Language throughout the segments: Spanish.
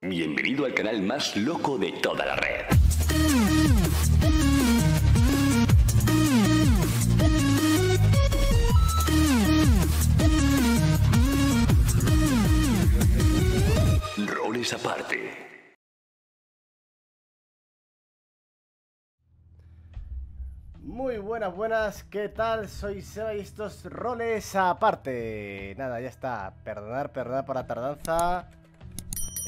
Bienvenido al canal más loco de toda la red. Roles aparte. Muy buenas, buenas, ¿qué tal? Soy Seba y estos roles aparte. Nada, ya está. Perdonar, perdonar por la tardanza.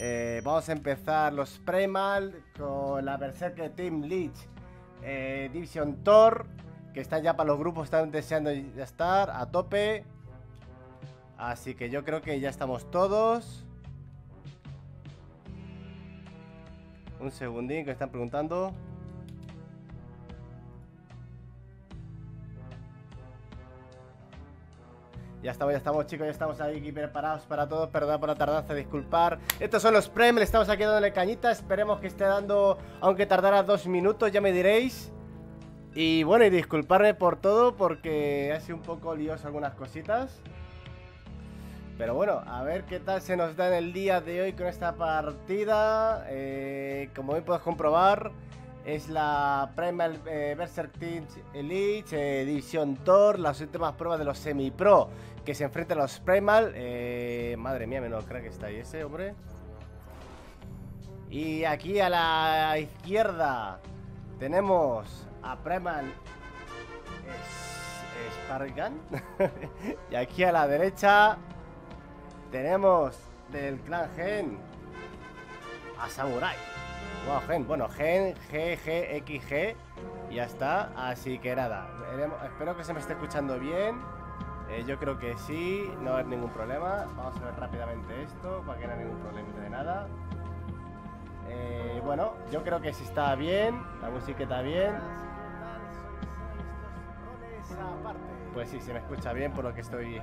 Eh, vamos a empezar los Primal con la Berserker Team Leech eh, Division Thor, que está ya para los grupos, están deseando ya estar a tope. Así que yo creo que ya estamos todos. Un segundín que están preguntando. Ya estamos, ya estamos, chicos, ya estamos ahí preparados para todo. Perdón por la tardanza, disculpar. Estos son los premios, estamos aquí dándole cañita. Esperemos que esté dando, aunque tardara dos minutos, ya me diréis. Y bueno, y disculparme por todo porque ha sido un poco lioso algunas cositas. Pero bueno, a ver qué tal se nos da en el día de hoy con esta partida. Eh, como hoy puedes comprobar es la Primal Berserk eh, Team Elite Edición Thor, las últimas pruebas de los semi-pro que se enfrentan a los Primal. Eh, madre mía, menos que está ahí ese, hombre. Y aquí a la izquierda tenemos a Primal Spargan. y aquí a la derecha tenemos del clan Gen a Samurai. Wow, gen. Bueno, gen, G, G, X, G. ya está. Así que nada. Espero que se me esté escuchando bien. Eh, yo creo que sí. No hay ningún problema. Vamos a ver rápidamente esto para que no haya ningún problema de nada. Eh, bueno, yo creo que sí está bien. La música está bien. Pues sí, se me escucha bien por lo que estoy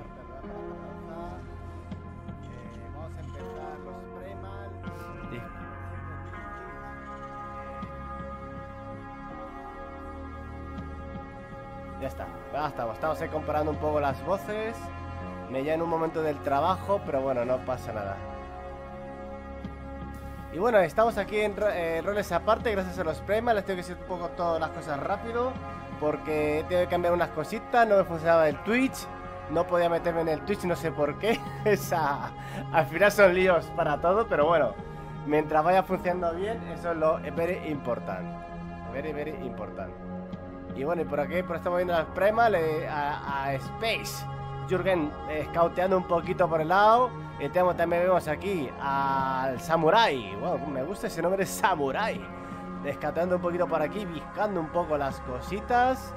Ya está, ya estamos ahí comparando un poco las voces. Me ya en un momento del trabajo, pero bueno, no pasa nada. Y bueno, estamos aquí en eh, roles aparte, gracias a los premios. Les tengo que decir un poco todas las cosas rápido, porque tengo que cambiar unas cositas. No me funcionaba el Twitch, no podía meterme en el Twitch, no sé por qué. Esa, al final son líos para todo, pero bueno, mientras vaya funcionando bien, eso es lo very importante. Very, very importante. Y bueno, y por aquí, por estamos viendo las Premal, a, a, Space. Jürgen escauteando eh, un poquito por el lado. Y también vemos aquí al Samurai. bueno me gusta ese nombre, Samurai. Descatando un poquito por aquí, viscando un poco las cositas.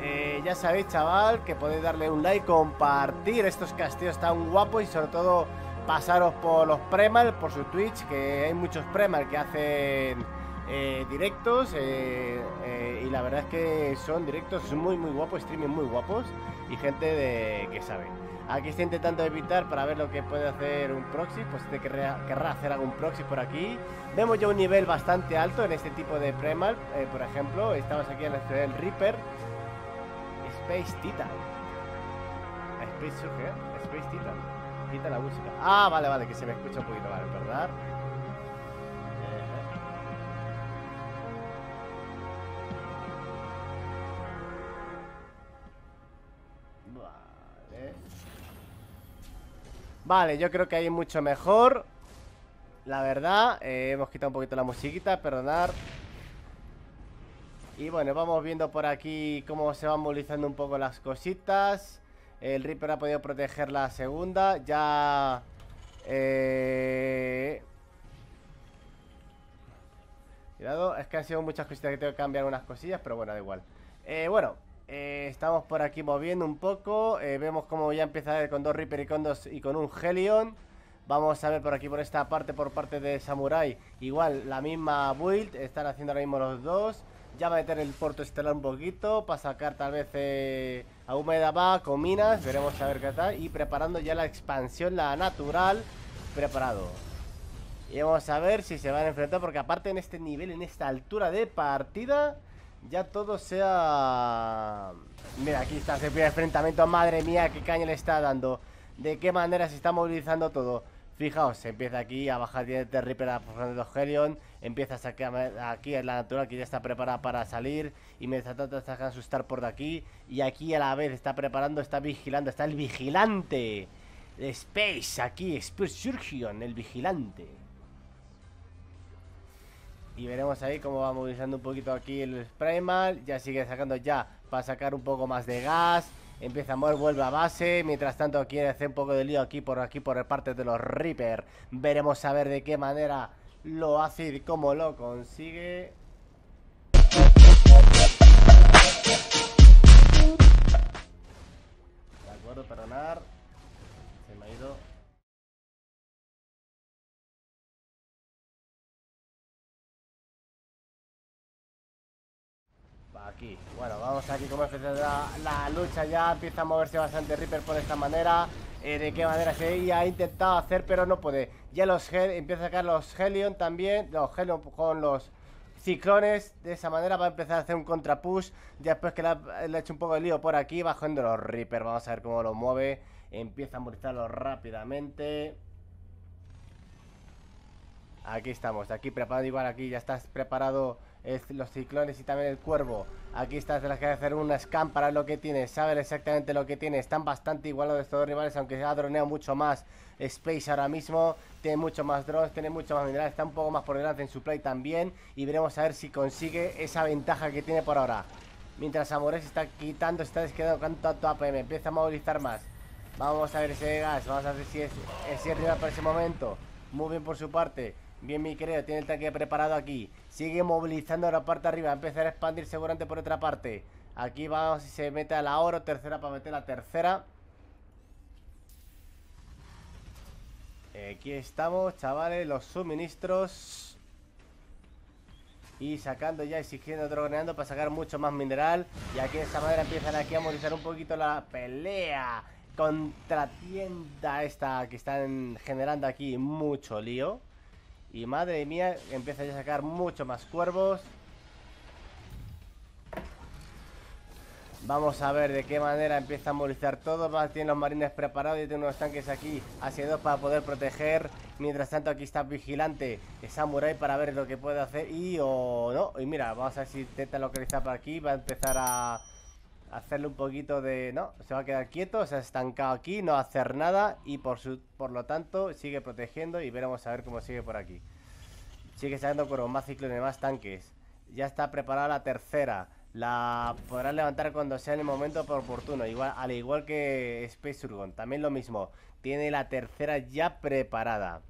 Eh, ya sabéis, chaval, que podéis darle un like, compartir estos castillos tan guapos y sobre todo pasaros por los Premal, por su Twitch, que hay muchos Premal que hacen eh, directos eh, eh, y la verdad es que son directos muy muy guapos, streaming muy guapos y gente de, que sabe. Aquí estoy intentando evitar para ver lo que puede hacer un proxy, pues te querrá, hacer algún proxy por aquí. Vemos ya un nivel bastante alto en este tipo de premal, por ejemplo, estamos aquí en el del Reaper, Space Titan. Space Space Titan. Quita la música. Ah, vale, vale, que se me escucha un poquito, vale, ¿verdad? Vale, yo creo que hay mucho mejor La verdad eh, Hemos quitado un poquito la musiquita, perdonar Y bueno, vamos viendo por aquí Cómo se van movilizando un poco las cositas El Reaper ha podido proteger la segunda Ya... Eh... Cuidado, es que han sido muchas cositas que tengo que cambiar unas cosillas Pero bueno, da igual eh, Bueno, eh, estamos por aquí moviendo un poco. Eh, vemos cómo ya empieza con dos Reaper y con y con un Helion. Vamos a ver por aquí, por esta parte, por parte de Samurai. Igual, la misma build. Están haciendo ahora mismo los dos. Ya va a meter el puerto estelar un poquito para sacar tal vez eh, a húmeda va con minas. Veremos a ver qué tal. Y preparando ya la expansión, la natural. Preparado. Y vamos a ver si se van a enfrentar. Porque aparte en este nivel, en esta altura de partida, ya todo sea... Mira, aquí está ese primer enfrentamiento. Madre mía, qué caña le está dando. De qué manera se está movilizando todo. Fijaos, empieza aquí a bajar de Reaper a de Helion. Empieza a sacar aquí en la natural que ya está preparada para salir. Y me tanto a asustar por aquí. Y aquí a la vez está preparando, está vigilando. Está el vigilante. Space, aquí, Spursurgion, el vigilante. Y veremos ahí cómo va movilizando un poquito aquí el Primal. Ya sigue sacando ya para sacar un poco más de gas. Empieza a mover, vuelve a base. Mientras tanto quiere hacer un poco de lío aquí por aquí por parte de los Reaper. Veremos a ver de qué manera lo hace y cómo lo consigue. De acuerdo, perdonar. Se me ha ido. Aquí, bueno, vamos aquí como empieza la, lucha ya, empieza a moverse bastante Reaper por esta manera eh, De qué manera se ha intentado hacer pero no puede Ya los empieza a sacar los Helion también, los Helion con los ciclones de esa manera va a empezar a hacer un contrapush. Ya después que le ha, hecho un poco de lío por aquí, bajando los Reaper. Vamos a ver cómo lo mueve. Empieza a movilizarlo rápidamente. Aquí estamos, aquí preparado. Igual aquí ya estás preparado los ciclones y también el cuervo. Aquí estás de las que hacer un scan para lo que tiene saber exactamente lo que tiene. Están bastante de estos dos rivales, aunque ha droneado mucho más Space ahora mismo. Tiene mucho más drones, tiene mucho más minerales, está un poco más por delante en su play también. Y veremos a ver si consigue esa ventaja que tiene por ahora. Mientras Amores está quitando, está desquedando con tanto APM, empieza a movilizar más. Vamos a ver ese gas, vamos a ver si es, cierto arriba para ese momento. Muy bien por su parte. Bien, mi querido, tiene el tanque preparado aquí. Sigue movilizando la parte arriba. empezar a expandir seguramente por otra parte. Aquí vamos y se mete a la oro. Tercera para meter la tercera. Aquí estamos, chavales. Los suministros. Y sacando ya, exigiendo, droganeando para sacar mucho más mineral. Y aquí de esta manera empiezan aquí a movilizar un poquito la pelea. Contra tienda esta que están generando aquí mucho lío. Y madre mía, empieza ya a sacar mucho más cuervos. Vamos a ver de qué manera empieza a movilizar todo. Va, tiene los marines preparados y tiene unos tanques aquí hacia dos para poder proteger. Mientras tanto, aquí está vigilante Samurai para ver lo que puede hacer. Y o no. Y mira, vamos a ver si intenta localizar por aquí. Va a empezar a hacerle un poquito de... No, se va a quedar quieto, se ha estancado aquí, no hacer nada y por, su, por lo tanto sigue protegiendo y veremos a ver cómo sigue por aquí. Sigue saliendo con más Y más tanques. Ya está preparada la tercera. La podrán levantar cuando sea en el momento oportuno, igual, al igual que Space Urgon. También lo mismo, tiene la tercera ya preparada.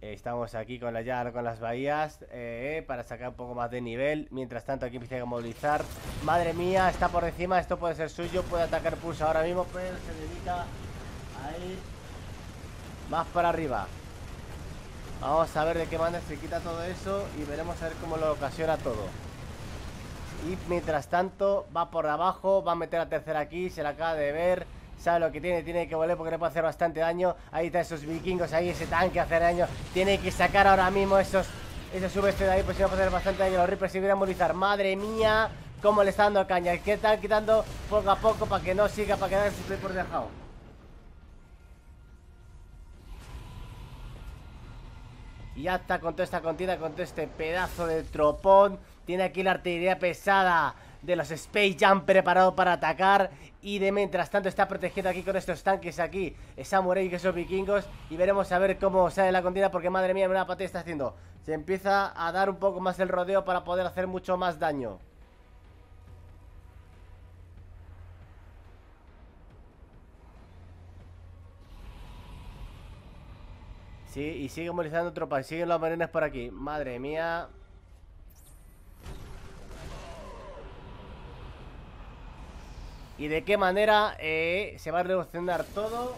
Estamos aquí con la con las bahías eh, eh, Para sacar un poco más de nivel Mientras tanto aquí empieza a movilizar Madre mía, está por encima, esto puede ser suyo Puede atacar pulso ahora mismo Pero se dedica a ir Más para arriba Vamos a ver de qué manera se quita todo eso Y veremos a ver cómo lo ocasiona todo Y mientras tanto Va por abajo, va a meter a tercera aquí Se la acaba de ver sabe lo que tiene, tiene que volver porque le puede hacer bastante daño. Ahí están esos vikingos, ahí ese tanque hace daño. Tiene que sacar ahora mismo esos, esos subeste de ahí, pues si no a hacer bastante daño. Los Reapers se vienen a movilizar. Madre mía, cómo le está dando caña. Que están quitando poco a poco para que no siga, para que se estoy por dejado. Y ya está con toda esta contienda, con todo este pedazo de tropón. Tiene aquí la artillería pesada de los Space Jam preparado para atacar y de mientras tanto está protegido aquí con estos tanques aquí Samurai que son vikingos y veremos a ver cómo sale la contienda porque madre mía, una patada está haciendo. Se empieza a dar un poco más el rodeo para poder hacer mucho más daño. Sí, y sigue movilizando tropas, siguen los marines por aquí. Madre mía. y de qué manera eh, se va a revolucionar todo.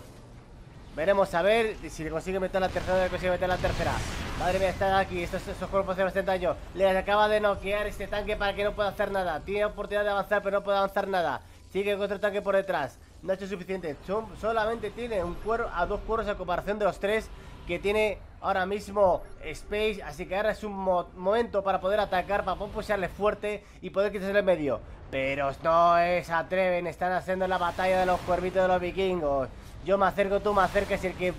Veremos a ver si le consigue meter la tercera o le consigue meter la tercera. Madre mía, está aquí estos, estos cuerpos de bastante daño. Les acaba de noquear este tanque para que no pueda hacer nada. Tiene oportunidad de avanzar, pero no puede avanzar nada. Sigue con otro tanque por detrás. No ha hecho suficiente. Solamente tiene un a dos cueros a comparación de los tres que tiene ahora mismo Space. Así que ahora es un momento para poder atacar, para poder fuerte y poder quitarle el medio. Pero no se atreven, están haciendo la batalla de los cuervitos de los vikingos. Yo me acerco, tú me acercas y el que,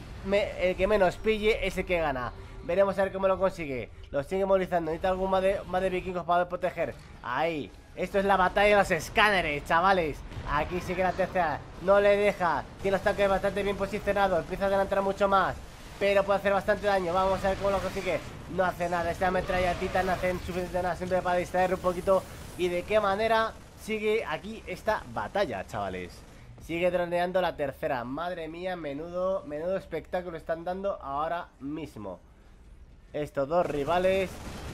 el que menos pille es el que gana. Veremos a ver cómo lo consigue. Lo sigue movilizando. Necesita algún más de, vikingos para poder proteger. Ahí. Esto es la batalla de los escáneres, chavales. Aquí sigue la tercera. No le deja. Tiene los tanques bastante bien posicionados. Empieza a adelantar mucho más. Pero puede hacer bastante daño. Vamos a ver cómo lo consigue. No hace nada. Esta metralla no hace suficiente nada. Siempre para distraer un poquito y de qué manera sigue aquí esta batalla, chavales. Sigue droneando la tercera. Madre mía, menudo, menudo espectáculo están dando ahora mismo estos dos rivales.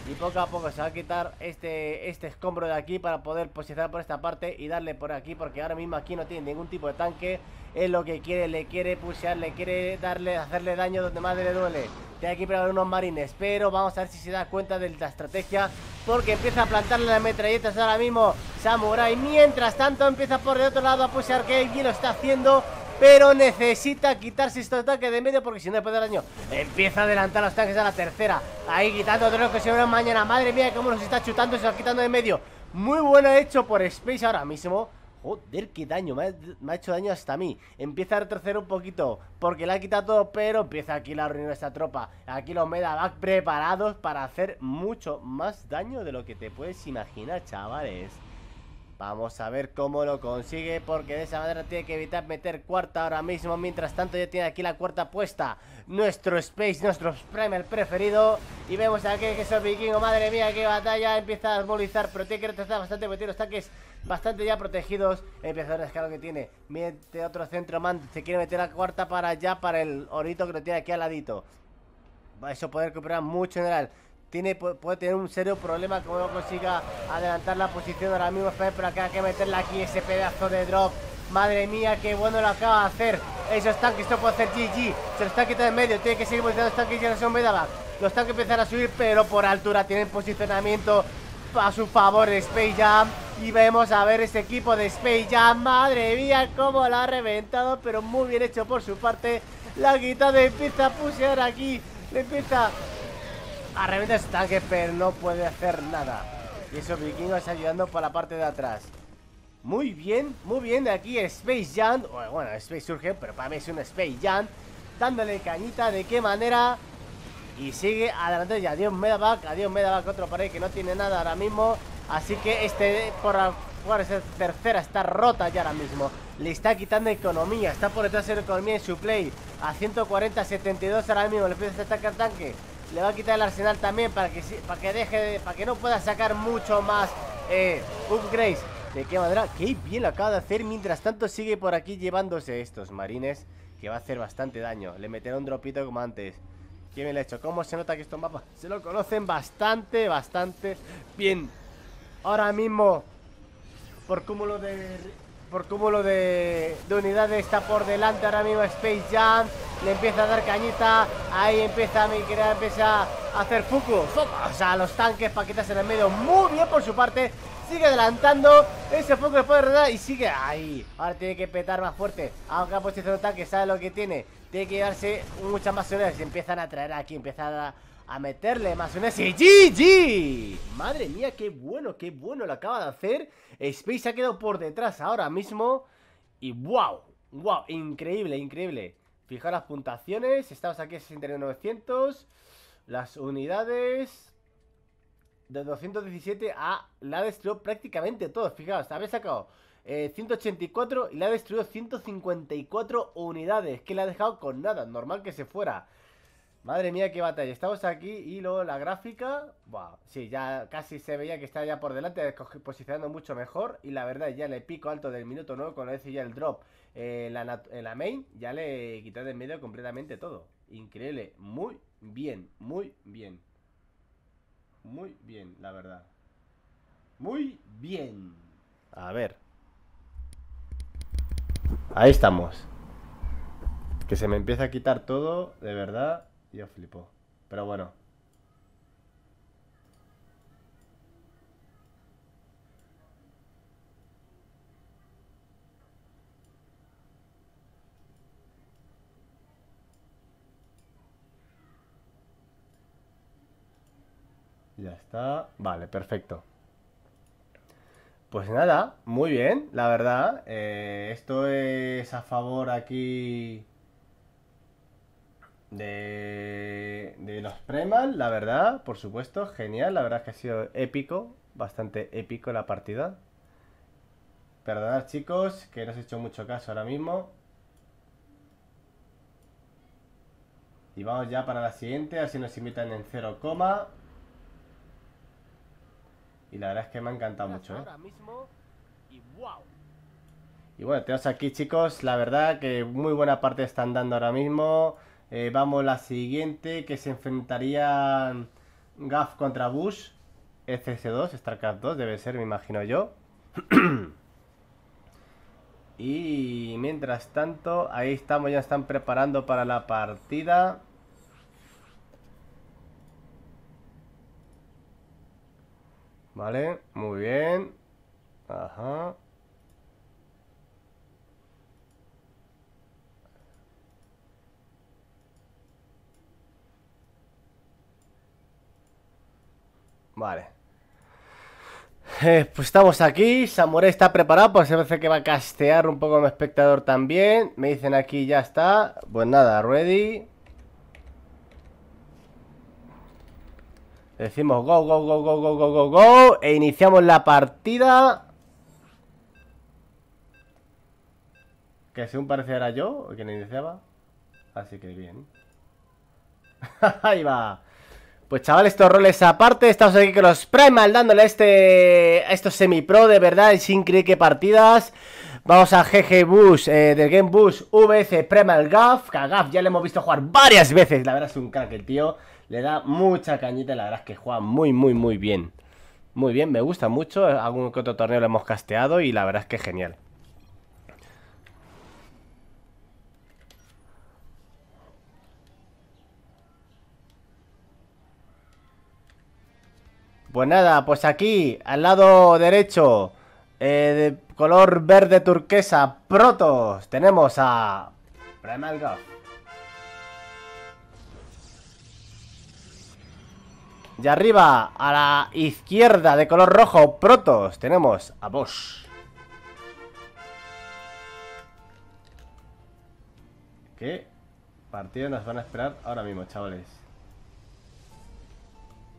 Y poco a poco se va a quitar este, este escombro de aquí para poder posicionar por esta parte y darle por aquí. Porque ahora mismo aquí no tiene ningún tipo de tanque. Es lo que quiere, le quiere pushear le quiere darle, hacerle daño donde más le duele. Tiene aquí para unos marines, pero vamos a ver si se da cuenta de la estrategia. Porque empieza a plantarle las metralletas ahora mismo Samurai. Mientras tanto empieza por el otro lado a pushear que y lo está haciendo pero necesita quitarse estos tanques de medio porque si no puede dar daño. empieza a adelantar los tanques a la tercera. Ahí quitando otros que se verán mañana. Madre mía, cómo nos está chutando y se está quitando de medio. Muy bueno hecho por Space ahora mismo. Joder, qué daño, me ha, hecho daño hasta a mí Empieza a retroceder un poquito Porque le ha quitado todo, pero empieza aquí la reunión de esta tropa Aquí los medavac preparados para hacer mucho más daño de lo que te puedes imaginar, chavales Vamos a ver cómo lo consigue porque de esa manera tiene que evitar meter cuarta ahora mismo. Mientras tanto ya tiene aquí la cuarta puesta. Nuestro Space, nuestro Primer preferido. Y vemos aquí que es el vikingo. Madre mía, qué batalla. Empieza a armonizar, pero tiene que retrasar bastante porque tiene los tanques bastante ya protegidos. Empieza a lo que tiene. Mete otro centro man. Se quiere meter la cuarta para allá, para el orito que lo tiene aquí al ladito. Va eso poder recuperar mucho en general puede tener un serio problema como no consiga adelantar la posición ahora mismo. pero acá hay que meterle aquí ese pedazo de drop. Madre mía, qué bueno lo acaba de hacer. Esos tanques, esto puede hacer GG. Se los está quitando en medio. Tiene que seguir volteando los tanques ya no son medalas Los tanques empiezan a subir, pero por altura tienen posicionamiento a su favor de Space Jam. Y vemos a ver este equipo de Space Jam. Madre mía, cómo lo ha reventado. Pero muy bien hecho por su parte. La guitarra empieza a pusear aquí. Le empieza revés su tanque, pero no puede hacer nada. Y esos vikingos ayudando por la parte de atrás. Muy bien, muy bien. Aquí Space Jam. Bueno, Space Surge, pero para mí es un Space Jam. Dándole cañita, ¿de qué manera? Y sigue adelante. Y adiós Medaback, adiós Medaback, otro pared que no tiene nada ahora mismo. Así que este, por, jugar esa tercera, está rota ya ahora mismo. Le está quitando economía, está por detrás de la economía en su play. A 140, 72 ahora mismo, le empieza a atacar tanque. Le va a quitar el arsenal también para que, para que deje para que no pueda sacar mucho más eh, upgrades. ¿De qué manera? ¡Qué bien lo acaba de hacer! Mientras tanto sigue por aquí llevándose estos marines Que va a hacer bastante daño Le meterá un dropito como antes ¡Qué bien lo ha hecho! ¿Cómo se nota que estos mapas se lo conocen bastante, bastante bien? Ahora mismo Por cúmulo de por cúmulo de, de, unidades está por delante ahora mismo Space Jam. Le empieza a dar cañita. Ahí empieza a querida, empieza a hacer Fuku. O sea, los tanques, paquetas en el medio. Muy bien por su parte. Sigue adelantando. Ese foco le puede rodar y sigue ahí. Ahora tiene que petar más fuerte. Aunque ha puesto tanque, sabe lo que tiene. Tiene que llevarse muchas más unidades. Y empiezan a traer aquí, empiezan a a meterle más un GG Madre mía, qué bueno, qué bueno lo acaba de hacer. Space ha quedado por detrás ahora mismo. Y wow, wow, increíble, increíble. fijar las puntuaciones. Estamos aquí a 69.900. Las unidades. De 217 a la ha destruido prácticamente todo. Fijaos, Había sacado 184 eh, y la ha destruido 154 unidades. Que la ha dejado con nada. Normal que se fuera. Madre mía, qué batalla. Estamos aquí y luego la gráfica... Buah, sí, ya casi se veía que está ya por delante, posicionando mucho mejor. Y la verdad, ya le pico alto del minuto 9, cuando hice ya el drop en la, main, ya le quité de medio completamente todo. Increíble. Muy bien, muy bien. Muy bien, la verdad. Muy bien. A ver. Ahí estamos. Que se me empieza a quitar todo, de verdad. Yo flipo. Pero bueno. Ya está. Vale, perfecto. Pues nada, muy bien, la verdad. Eh, esto es a favor aquí de, de los premas, la verdad, por supuesto, genial. La verdad es que ha sido épico, bastante épico la partida. Perdonad, chicos, que no os he hecho mucho caso ahora mismo. Y vamos ya para la siguiente, así nos invitan en 0, y la verdad es que me ha encantado mucho, ¿eh? Y bueno, tenemos aquí, chicos, la verdad que muy buena parte están dando ahora mismo. Eh, vamos, la siguiente que se enfrentaría Gaff contra Bush. SC2, StarCraft 2 debe ser, me imagino yo. y mientras tanto, ahí estamos, ya están preparando para la partida. Vale, muy bien. Ajá. Vale. Eh, pues estamos aquí, Samurai está preparado, pues parece que va a castear un poco a mi espectador también. Me dicen aquí ya está. Pues nada, ready. Decimos go, go, go, go, go, go, go, go. E iniciamos la partida. Que según parece era yo, quien iniciaba. Así que bien. Ahí va. Pues chaval, estos roles aparte, estamos aquí con los Primal dándole este, a estos semi-pro de verdad sin creer que partidas. Vamos a GG Bush, eh, del Game Bush, VC Primal Gaff, que a Gaff ya le hemos visto jugar varias veces, la verdad es un crack el tío, le da mucha cañita la verdad es que juega muy, muy, muy bien. Muy bien, me gusta mucho, algún otro torneo lo hemos casteado y la verdad es que genial. Pues nada, pues aquí, al lado derecho, eh, de color verde turquesa, Protos, tenemos a Primal Goff. Y arriba, a la izquierda, de color rojo, Protos, tenemos a Bosch. ¿Qué partido nos van a esperar ahora mismo, chavales?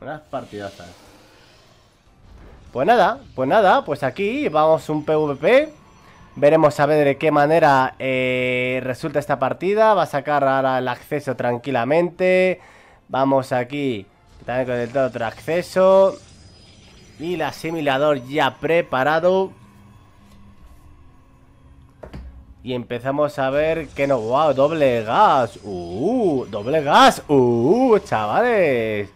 Unas partidazas. Pues nada, pues nada, pues aquí vamos un PvP Veremos a ver de qué manera eh, resulta esta partida Va a sacar ahora el acceso tranquilamente Vamos aquí también con el otro acceso Y el asimilador ya preparado y empezamos a ver que no, wow, doble gas Uh, doble gas Uh, chavales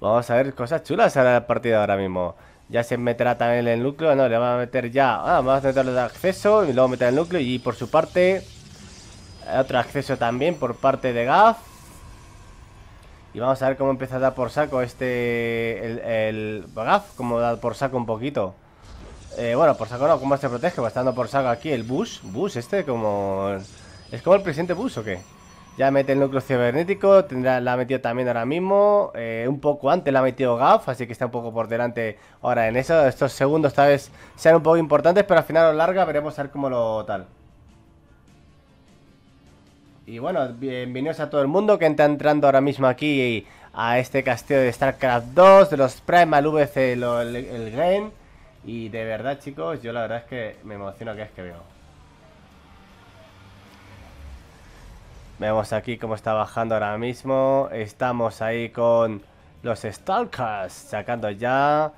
Vamos a ver cosas chulas ahora la partida ahora mismo ya se meterá también el núcleo. No, le va a meter ya. Ah, vamos a meterle el acceso y luego meter el núcleo. Y por su parte, otro acceso también por parte de Gaf Y vamos a ver cómo empieza a dar por saco este. El, el como da por saco un poquito. Eh, bueno, por saco no, ¿cómo se protege? va pues estando por saco aquí el bus, bus este, como. ¿Es como el presidente bus o qué? Ya mete el núcleo cibernético, la ha metido también ahora mismo, eh, un poco antes la ha metido GAF, así que está un poco por delante ahora en eso. Estos segundos tal vez sean un poco importantes, pero al final lo larga, veremos a ver cómo lo tal. Y bueno, bienvenidos a todo el mundo que está entrando ahora mismo aquí a este castillo de StarCraft 2, de los Primal VC, el, el, Y de verdad chicos, yo la verdad es que me emociono que es que veo. Vemos aquí cómo está bajando ahora mismo. Estamos ahí con los Stalkers sacando ya.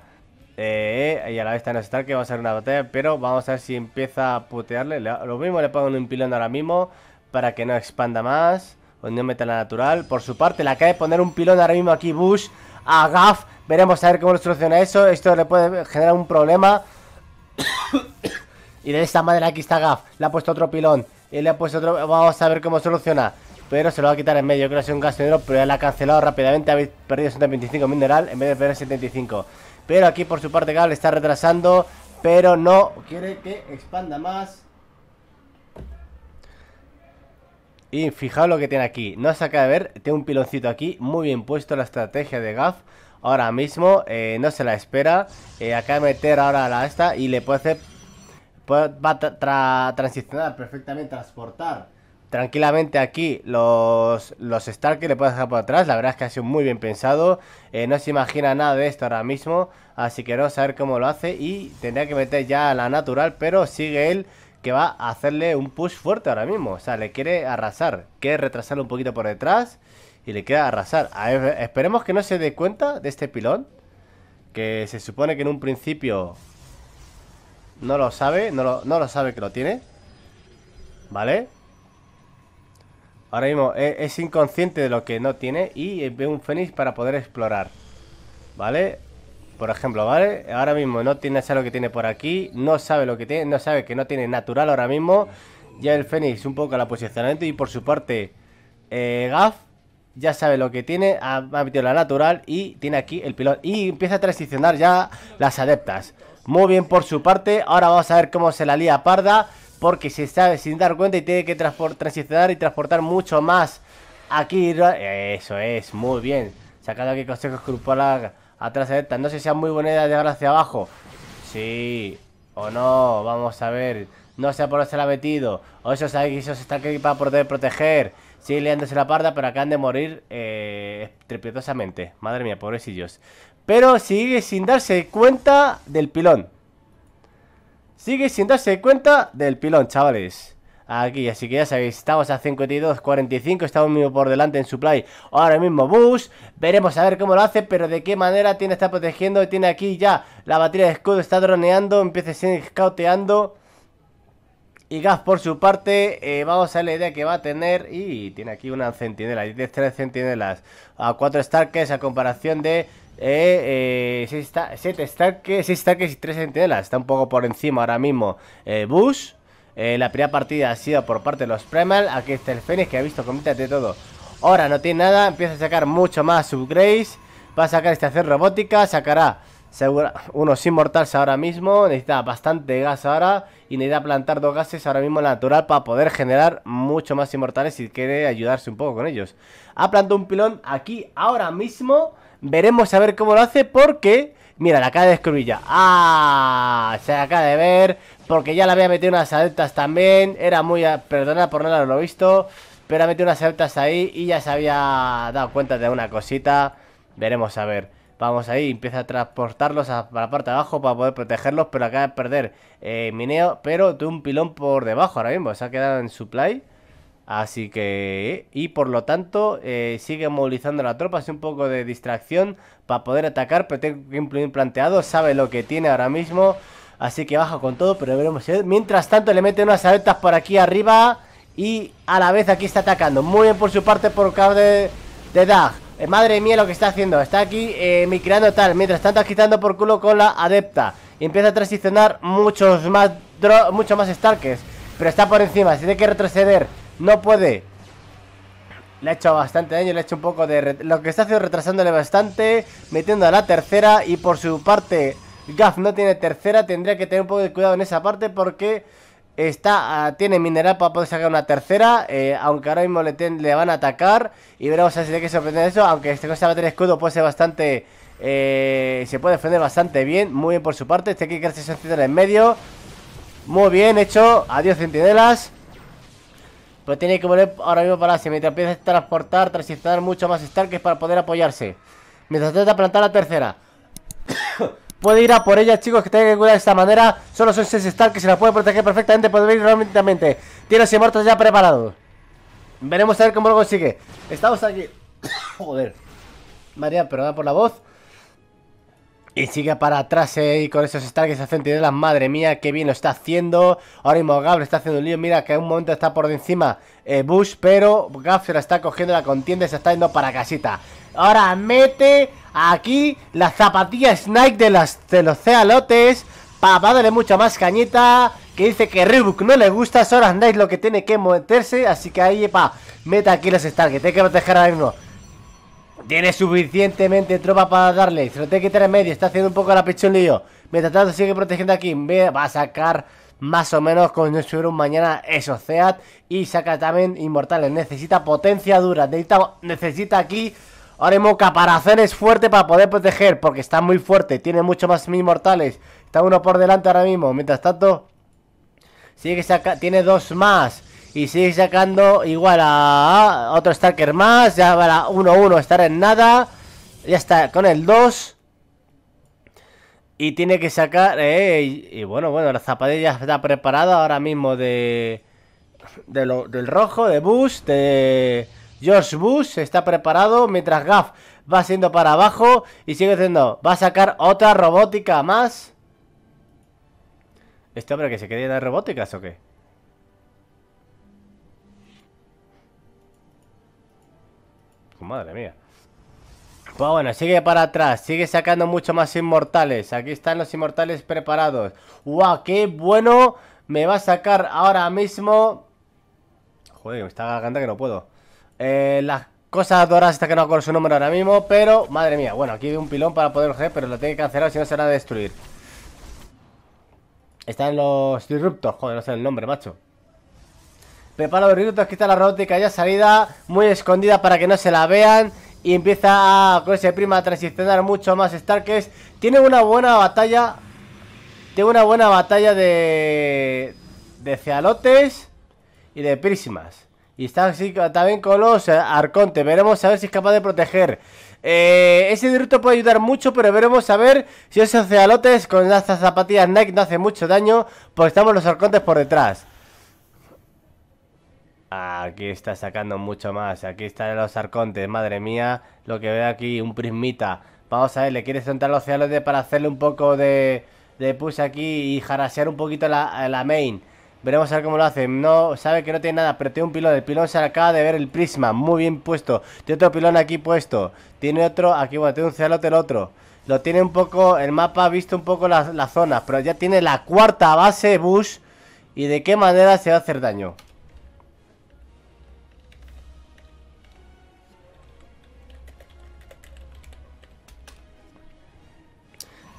Eh, y a la vez está en Stalker, va a ser una batalla, pero vamos a ver si empieza a putearle. Lo mismo le pongo un pilón ahora mismo para que no expanda más. O no meta la natural. Por su parte, la de poner un pilón ahora mismo aquí Bush a Gaff. Veremos a ver cómo lo soluciona eso. Esto le puede generar un problema. y de esta manera aquí está Gaff. Le ha puesto otro pilón. Él le ha puesto otro... Vamos a ver cómo soluciona. Pero se lo va a quitar en medio. Creo que ha sido un gasonero, pero ya la ha cancelado rápidamente. Habéis perdido 125 mineral en vez de perder 75. Pero aquí, por su parte, le está retrasando. Pero no quiere que expanda más. Y fijaos lo que tiene aquí. No se acaba de ver. Tiene un piloncito aquí. Muy bien puesto la estrategia de gaf Ahora mismo eh, no se la espera. Eh, acaba de meter ahora la esta y le puede hacer va a transicionar perfectamente, transportar tranquilamente aquí los, los Stark que le puede dejar por atrás. La verdad es que ha sido muy bien pensado. Eh, no se imagina nada de esto ahora mismo. Así que no saber cómo lo hace. Y tendría que meter ya a la natural. Pero sigue él que va a hacerle un push fuerte ahora mismo. O sea, le quiere arrasar. Quiere retrasarlo un poquito por detrás. Y le queda arrasar. esperemos que no se dé cuenta de este pilón. Que se supone que en un principio no lo sabe, no lo, sabe que lo tiene ¿Vale? Ahora mismo e, es, inconsciente de lo que no tiene Y eh, ve un fénix para poder explorar ¿Vale? Por ejemplo, ¿vale? Ahora mismo no tiene, sabe lo que tiene por aquí No sabe lo que tiene, no sabe que no tiene natural ahora mismo Ya el fénix un poco la posicionamiento Y por su parte, eh, ya sabe lo que tiene, ha, metido la natural y tiene aquí el piloto. Y empieza a transicionar ya las adeptas. Muy bien por su parte. Ahora vamos a ver cómo se la lía Parda. Porque se sabe sin dar cuenta y tiene que transicionar y transportar mucho más. Aquí, eh, eso es, muy bien. Sacado aquí consejos grupales atrás de esta. No sé si sea muy buena idea llegar hacia abajo. Sí, o no, vamos a ver. No sé por dónde se la ha metido. O eso, eso está aquí para poder proteger. Sigue liándose la parda, pero acaban de morir eh, estrepitosamente. Madre mía, pobrecillos. Pero sigue sin darse cuenta del pilón. Sigue sin darse cuenta del pilón, chavales. Aquí, así que ya sabéis, estamos a 52, 45, estamos mismo por delante en supply. Ahora mismo Bush, veremos a ver cómo lo hace, pero de qué manera tiene, está protegiendo, tiene aquí ya la batería de escudo, está droneando, empieza a escauteando. Y Gas, por su parte, eh, vamos a la idea que va a tener. Y tiene aquí una centinela, y 3 centinelas a 4 Starkes a comparación de 7 eh, 6 eh, y 3 centinelas. Está un poco por encima ahora mismo eh, Bush. la primera partida ha sido por parte de los Primal. Aquí está el Fénix que ha visto de todo. Ahora no tiene nada, empieza a sacar mucho más subgrace. Va a sacar estación robótica, sacará unos inmortales ahora mismo, necesita bastante gas ahora y necesita plantar dos gases ahora mismo la natural para poder generar mucho más inmortales si quiere ayudarse un poco con ellos. Ha plantado un pilón aquí ahora mismo, veremos a ver cómo lo hace porque... Mira, la acaba de descubrir ya. ¡Ah! Se acaba de ver. Porque ya le había metido unas adeptas también. Era muy... Ah, Perdona por no haberlo visto. Pero ha metido unas adeptas ahí y ya se había dado cuenta de una cosita. Veremos a ver. Vamos ahí, empieza a transportarlos a, la parte de abajo para poder protegerlos, pero acaba de perder eh, Mineo, pero de un pilón por debajo ahora mismo, se ha quedado en supply. Así que, y por lo tanto, eh, sigue movilizando la tropa, Hace un poco de distracción para poder atacar, pero tengo que planteado, sabe lo que tiene ahora mismo, así que baja con todo, pero veremos. ¿eh? Mientras tanto le mete unas aletas por aquí arriba y a la vez aquí está atacando, muy bien por su parte por cada de, de Dag. Eh, madre mía lo que está haciendo. Está aquí eh, tal. Mientras tanto, quitando por culo con la adepta. Y empieza a transicionar muchos más, muchos más Starkes. Pero está por encima. si tiene que retroceder. No puede. Le ha hecho bastante daño, le ha hecho un poco de... Lo que está haciendo retrasándole bastante, metiendo a la tercera y por su parte Gaff no tiene tercera, tendría que tener un poco de cuidado en esa parte porque Está, ah, tiene mineral para poder sacar una tercera. Eh, aunque ahora mismo le, van a atacar. Y veremos a si de que sorprender eso. Aunque este cosa va a escudo, puede ser bastante. Eh, se puede defender bastante bien. Muy bien por su parte. Este que se en medio. Muy bien hecho. Adiós, centinelas. Pero tiene que volver ahora mismo para si Mientras empieza a transportar, transicionar mucho más Stark es para poder apoyarse. Mientras trata de plantar la tercera. Puede ir a por ella, chicos, que tenga que cuidar de esta manera. Solo son 6 Stark que se la puede proteger perfectamente. Puede ir rápidamente. Tienes y muertos ya preparados. Veremos a ver cómo lo consigue. Estamos aquí. Joder. María, perdona por la voz. Y sigue para atrás eh, y con esos se Hacen tiradas, madre mía, qué bien lo está haciendo. Ahora mismo Gav está haciendo un lío. Mira que en un momento está por encima eh, Bush, pero Gav se la está cogiendo la contienda se está yendo para casita. Ahora mete Aquí la zapatilla Snake de, las, los cealotes. para darle mucha más cañita. Que dice que Reebok no le gusta. Es ahora Snake lo que tiene que meterse. Así que ahí, pa, meta aquí los Star. Que tiene que proteger a uno Tiene suficientemente tropa para darle. Se lo tiene que quitar en medio. Está haciendo un poco la pichón lío. Mientras tanto sigue protegiendo aquí. Va a sacar más o menos con nuestro un mañana eso, ceat Y saca también inmortales. Necesita potencia dura. Necesita, necesita aquí Ahora para hacer es fuerte para poder proteger Porque está muy fuerte, tiene mucho más inmortales Está uno por delante ahora mismo Mientras tanto sigue saca Tiene dos más Y sigue sacando igual a, otro Stalker más Ya para 1-1 estar en nada Ya está con el 2 Y tiene que sacar eh, y, bueno, bueno, la zapatilla está preparada ahora mismo de... del rojo, de boost, de... George Bush está preparado mientras Gaff va siendo para abajo y sigue siendo Va a sacar otra robótica más. ¿Este hombre que se quería de robóticas o qué? Pues madre mía. Pues bueno, sigue para atrás, sigue sacando mucho más inmortales. Aquí están los inmortales preparados. ¡Wow, ¡Qué bueno! Me va a sacar ahora mismo. Joder, me está agarrando que no puedo. Eh, las cosas doradas hasta que no con su número ahora mismo, pero madre mía, bueno, aquí hay un pilón para poder pero lo tiene que cancelar, si no será de destruir. Están los disruptos, joder, no sé el nombre, macho. Prepara los disruptos, quita la robótica ya salida, muy escondida para que no se la vean. Y empieza con ese prima a transicionar mucho más Starkes. Tiene una buena batalla. Tiene una buena batalla de. de cealotes y de prismas. Y está así, también con los eh, arcontes, Veremos a ver si es capaz de proteger. Eh, ese directo puede ayudar mucho, pero veremos a ver si esos cealotes con las zapatillas Nike no hace mucho daño. Pues estamos los Arcontes por detrás. Aquí está sacando mucho más. Aquí están los Arcontes. Madre mía, lo que veo aquí, un prismita. Vamos a ver, le quiere sentar los cealotes para hacerle un poco de, de push aquí y jarasear un poquito la, la main. Veremos a ver cómo lo hace... No sabe que no tiene nada, pero tiene un pilón. El pilón se acaba de ver el prisma. Muy bien puesto. Tiene otro pilón aquí puesto. Tiene otro aquí. Bueno, tiene un celote el otro. Lo tiene un poco. El mapa ha visto un poco las, zonas. Pero ya tiene la cuarta base Bush. Y de qué manera se va a hacer daño.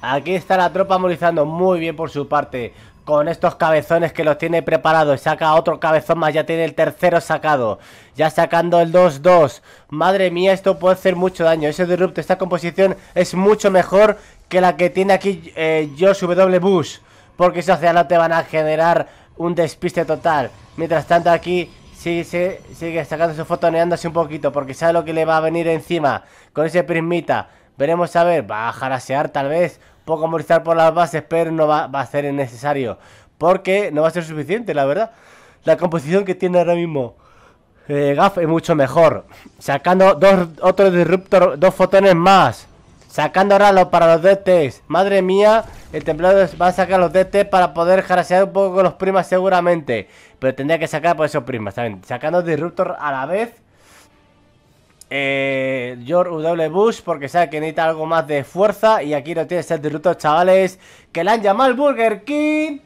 Aquí está la tropa movilizando muy bien por su parte con estos cabezones que los tiene preparados. Saca otro cabezón más, ya tiene el tercero sacado. Ya sacando el 2-2. Madre mía, esto puede hacer mucho daño. Ese disrupto, esta composición es mucho mejor que la que tiene aquí yo eh, Josh W. Bush. Porque esos no te van a generar un despiste total. Mientras tanto aquí sigue, sigue, sacando su foto, neándose un poquito. Porque sabe lo que le va a venir encima con ese prismita. Veremos a ver, va a jarasear tal vez poco amortizar por las bases, pero no va, a ser necesario. Porque no va a ser suficiente, la verdad. La composición que tiene ahora mismo eh, Gaf es mucho mejor. Sacando dos otros disruptor, dos fotones más. Sacando ahora los, para los DTs. Madre mía, el templado va a sacar los DT's para poder jarasear un poco con los primas seguramente. Pero tendría que sacar por pues, esos primas Sacando disruptor a la vez eh, George W. Bush porque sabe que necesita algo más de fuerza y aquí no tiene ser de chavales, que le han llamado al Burger King.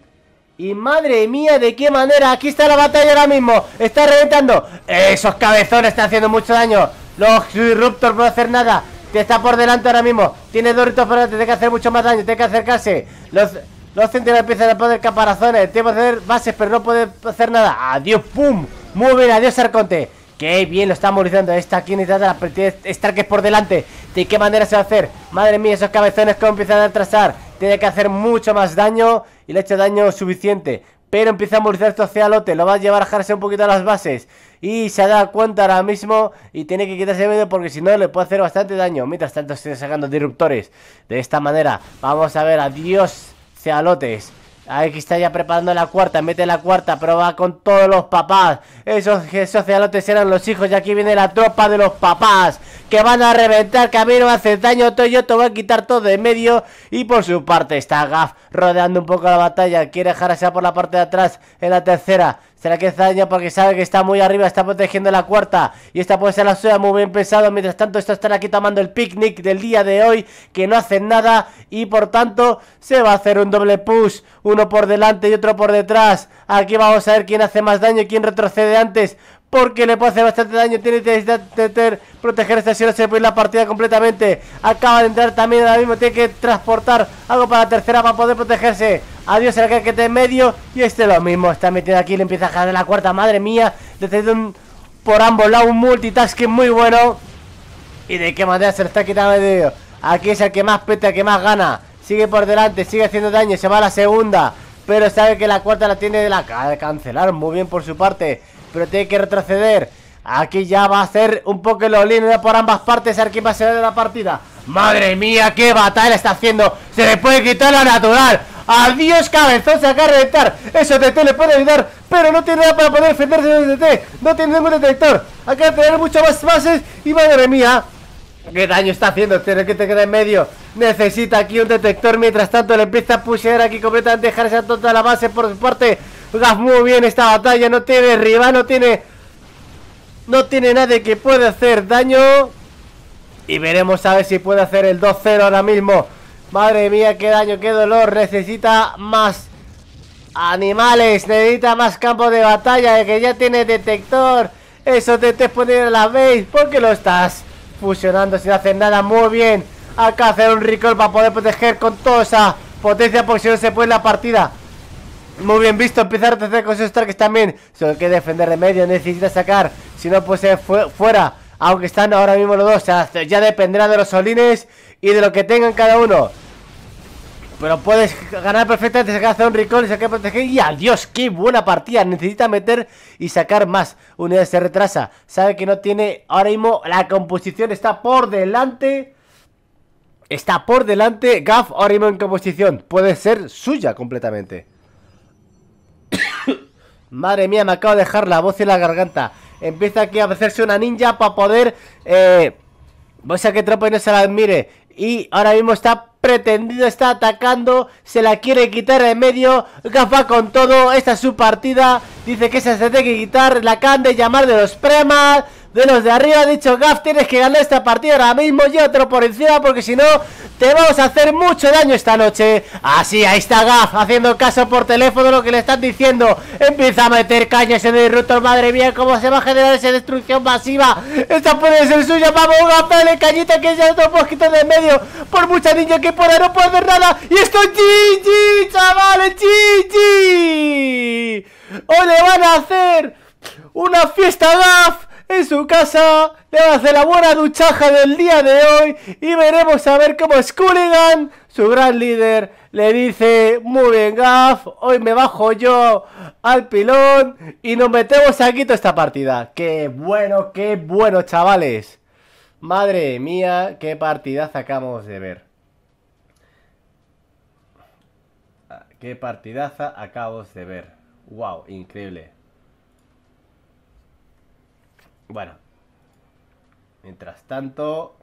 Y madre mía, de qué manera, aquí está la batalla ahora mismo, está reventando. Esos cabezones están haciendo mucho daño. Los Disruptors no hacer nada. Te está por delante ahora mismo. Tiene dos ritos por delante, tiene que hacer mucho más daño, tiene que acercarse. Los, los centinelas empiezan a poner caparazones, tiene que hacer bases, pero no puede hacer nada. Adiós, pum. Muy bien, adiós, Arconte. Qué bien lo está movilizando. Está aquí en estar que es por delante. ¿De qué manera se va a hacer? Madre mía, esos cabezones que empiezan a atrasar. Tiene que hacer mucho más daño. Y le ha hecho daño suficiente. Pero empieza a movilizar esto hacia Lo va a llevar a dejarse un poquito a las bases. Y se ha dado cuenta ahora mismo. Y tiene que quitarse medio porque si no le puede hacer bastante daño. Mientras tanto, sigue sacando disruptores. De esta manera. Vamos a ver. Adiós, Cealotes. Aquí está ya preparando la cuarta, mete la cuarta, pero va con todos los papás. Esos, esos eran los hijos y aquí viene la tropa de los papás. Que van a reventar camino hace daño. Toyoto va a quitar todo de medio. Y por su parte está GAF rodeando un poco la batalla. Quiere dejarse por la parte de atrás en la tercera. Será que daño porque sabe que está muy arriba, está protegiendo la cuarta. Y esta puede ser la suya, muy bien pensado. Mientras tanto, estos están aquí tomando el picnic del día de hoy, que no hacen nada. Y por tanto, se va a hacer un doble push. Uno por delante y otro por detrás. Aquí vamos a ver quién hace más daño, y quién retrocede antes porque le puede hacer bastante daño. Tiene que intentar proteger esta no Se puede ir la partida completamente. Acaba de entrar también ahora mismo. Tiene que transportar algo para la tercera para poder protegerse. Adiós el que está en medio. Y este lo mismo. Está metido aquí. Le empieza a jalar la cuarta. Madre mía. por ambos lados. Un multitasking muy bueno. Y de qué manera se le está quitando el medio. Aquí es el que más peta, el que más gana. Sigue por delante. Sigue haciendo daño. Se va a la segunda. Pero sabe que la cuarta la tiene de la de cancelar. Muy bien por su parte pero tiene que retroceder. Aquí ya va a ser un poco el por ambas partes. A ver quién va a ser de la partida. Madre mía, qué batalla está haciendo. Se le puede quitar la natural. Adiós, cabezón, se acaba de reventar. Eso TT le puede ayudar, pero no tiene nada para poder defenderse de TT. No tiene ningún detector. acaba de tener muchas más bases. Y madre mía, qué daño está haciendo. Tiene que te queda en medio. Necesita aquí un detector. Mientras tanto, le empieza a pushear aquí completamente. Dejarse a toda la base por su parte muy bien esta batalla, no tiene rival, no tiene... No tiene nadie que pueda hacer daño. Y veremos a ver si puede hacer el 2-0 ahora mismo. Madre mía, qué daño, qué dolor. Necesita más animales, necesita más campo de batalla, que ya tiene detector. Eso te estés poniendo a la base porque lo estás fusionando sin hacer nada. Muy bien. Acá hacer un recall para poder proteger con toda esa potencia porque si no se puede la partida. Muy bien visto, empezar a hacer con sus que también. Solo que defender de medio, necesita sacar. Si no, pues eh, fuera. Aunque están ahora mismo los dos. O sea, ya dependerá de los solines y de lo que tengan cada uno. Pero puedes ganar perfectamente, sacar hacer un recall y que proteger. Y adiós, qué buena partida. Necesita meter y sacar más. Unidades se retrasa. Sabe que no tiene ahora mismo. La composición está por delante. Está por delante. Gaff ahora mismo en composición. Puede ser suya completamente. Madre mía, me acabo de dejar la voz en la garganta. Empieza aquí a hacerse una ninja para poder... Eh, voy pues a que tropa y no se la admire. Y ahora mismo está pretendido, está atacando. Se la quiere quitar en medio. Gafa con todo. Esta es su partida. Dice que se tiene que quitar. La can de llamar de los premas de los de arriba. Ha dicho Gaf, tienes que ganar esta partida ahora mismo y otro por encima porque si no te vamos a hacer mucho daño esta noche. Así, ahí está Gaf haciendo caso por teléfono lo que le están diciendo. Empieza a meter caña ese disruptor, madre mía, cómo se va a generar esa destrucción masiva. Esta puede ser suya, vamos Gaf, dale cañita que ya otro poquito de medio. Por mucha niña que por ahí no puede hacer nada. Y esto GG, chavales, GG. Hoy le van a hacer una fiesta Gaf en su casa, le va a hacer la buena duchaja del día de hoy y veremos a ver cómo Sculligan, su gran líder, le dice, muy bien gaf, hoy me bajo yo al pilón y nos metemos aquí toda esta partida. Qué bueno, qué bueno chavales. Madre mía, qué partida acabamos de ver. Ah, qué partidaza acabos de ver. Wow, increíble. Bueno. Mientras tanto...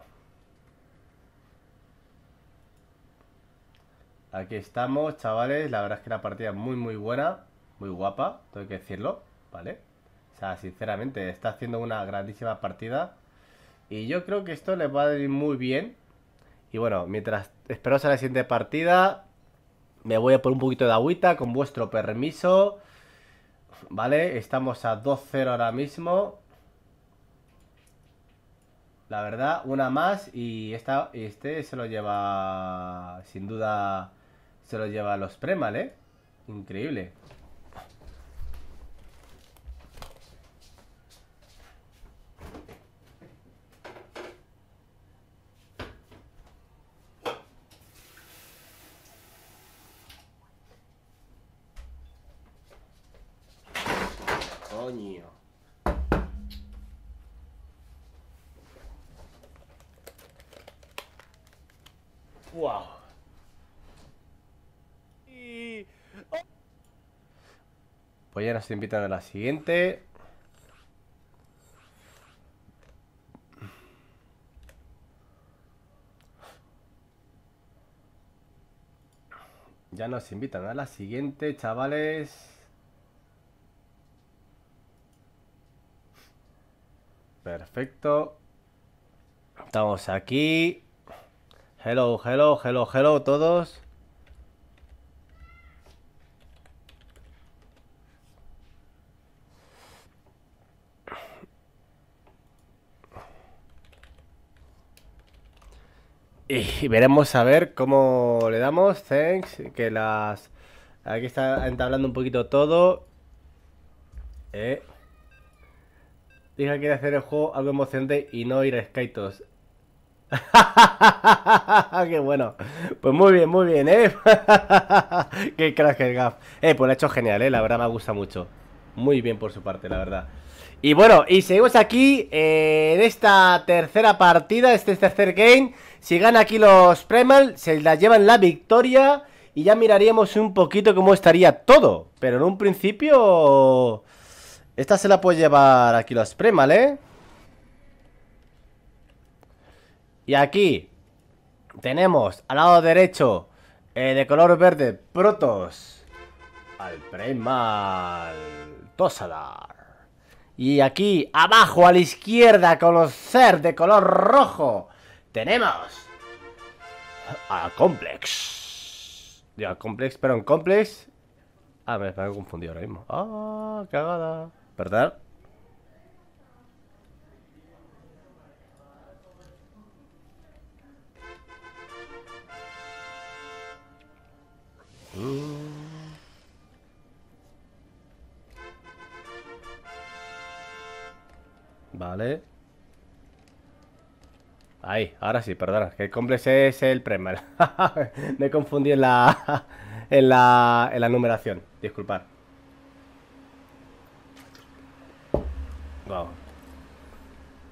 Aquí estamos, chavales. La verdad es que la partida es muy, muy buena. Muy guapa, tengo que decirlo. ¿Vale? O sea, sinceramente, está haciendo una grandísima partida. Y yo creo que esto les va a ir muy bien. Y bueno, mientras esperamos a la siguiente partida, me voy a poner un poquito de agüita con vuestro permiso. Vale, estamos a 2-0 ahora mismo. La verdad, una más y esta, este se lo lleva, sin duda, se lo lleva a los Premal, ¿eh? Increíble. Coño. Pues ya nos invitan a la siguiente. Ya nos invitan a la siguiente, chavales. Perfecto. Estamos aquí. Hello, hello, hello, hello todos. Y veremos a ver cómo le damos. Thanks. Que las. Aquí está entablando un poquito todo. Eh. que quiere hacer el juego algo emocionante y no ir a Skytos. ¡Qué bueno! Pues muy bien, muy bien, ¿eh? ¡Qué crack el gaf! Eh, pues lo ha hecho genial, ¿eh? La verdad me gusta mucho. Muy bien por su parte, la verdad. Y bueno, y seguimos aquí eh, en esta tercera partida, este tercer game. Si ganan aquí los Premal, se la llevan la victoria y ya miraríamos un poquito cómo estaría todo. Pero en un principio... Esta se la puede llevar aquí los Premal ¿eh? Y aquí tenemos al lado derecho, eh, de color verde, Protos, al Premal Tosadar. Y aquí abajo a la izquierda con los de color rojo, tenemos a Complex. Digo, Complex, pero en Complex. A ah, me, me he confundido ahora mismo. Ah, cagada. ¿Verdad? Mm. Vale. Ahí, ahora sí, perdona, que el complex es el Premal. Me confundí en la, en la, en la numeración, disculpad.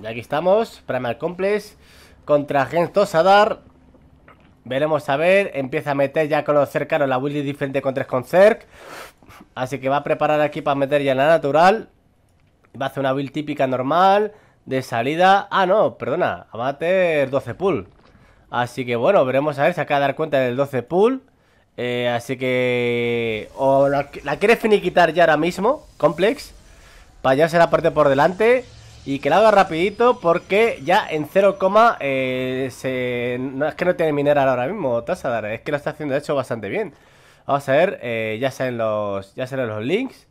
Y aquí estamos, Primal Complex contra Genzo Sadar Veremos a ver, empieza a meter ya con los cercanos la Willy diferente contra 3 con Así que va a preparar aquí para meter ya en la natural. Va a hacer una build típica normal. De salida... Ah, no, perdona. Amateur 12 pool. Así que bueno, veremos a ver, si acaba de dar cuenta del 12 pool. Eh, así que... O la, quieres quiere finiquitar ya ahora mismo, Complex. Para ser la parte por delante. Y que la haga rapidito porque ya en 0, eh, es que no tiene mineral ahora mismo, Tassadar. Es que lo está haciendo de hecho bastante bien. Vamos a ver, eh, ya salen los, ya salen los links.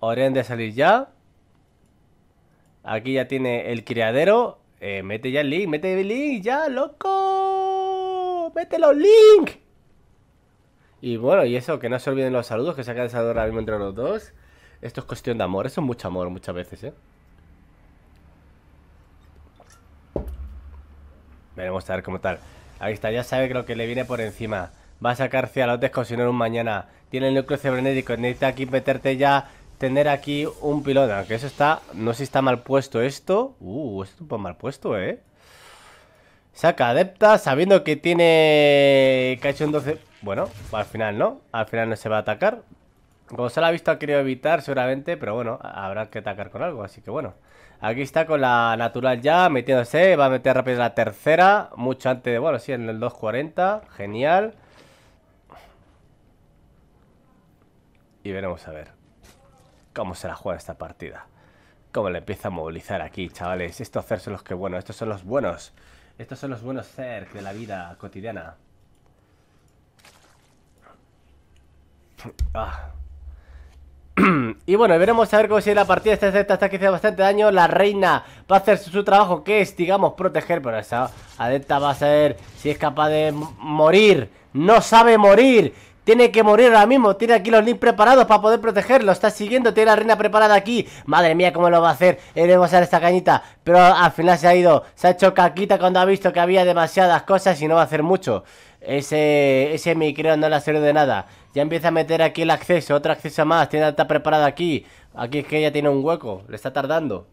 Oriente de salir ya. Aquí ya tiene el criadero. Eh, mete ya el link, mete el link, ya, loco. Mételo, link. Y bueno, y eso, que no se olviden los saludos que se ha de saludar ahora mismo entre los dos. Esto es cuestión de amor, eso es mucho amor muchas veces, ¿eh? Veremos a ver cómo tal. Ahí está, ya sabe que lo que le viene por encima. Va a sacarse a los descosinar un mañana. Tiene el núcleo cibernético, necesita aquí meterte ya tener aquí un pilón. Aunque eso está... No sé si está mal puesto esto. Uh, esto poco mal puesto, ¿eh? Saca adepta sabiendo que tiene... Que ha hecho un 12... Bueno, al final no. Al final no se va a atacar. Como se lo ha visto ha querido evitar seguramente, pero bueno, habrá que atacar con algo, así que bueno. Aquí está con la natural ya, metiéndose, va a meter rápido la tercera, mucho antes de, bueno, sí, en el 2.40, genial. Y veremos a ver cómo se la juega esta partida. Cómo le empieza a movilizar aquí, chavales. Estos Zerg son los que, bueno, estos son los buenos. Estos son los buenos Zerg de la vida cotidiana. Ah. y bueno, veremos a ver cómo sigue la partida. Esta Zeta está que hace bastante daño. La reina va a hacer su trabajo, que es, digamos, proteger. Pero esa adepta va a saber si es capaz de morir. No sabe morir. Tiene que morir ahora mismo, tiene aquí los links preparados para poder protegerlo, está siguiendo, tiene la reina preparada aquí Madre mía, cómo lo va a hacer, él eh, a usar esta cañita Pero al final se ha ido, se ha hecho caquita cuando ha visto que había demasiadas cosas y no va a hacer mucho Ese, ese micro no le ha servido de nada Ya empieza a meter aquí el acceso, otro acceso más, tiene está preparada aquí Aquí es que ella tiene un hueco, le está tardando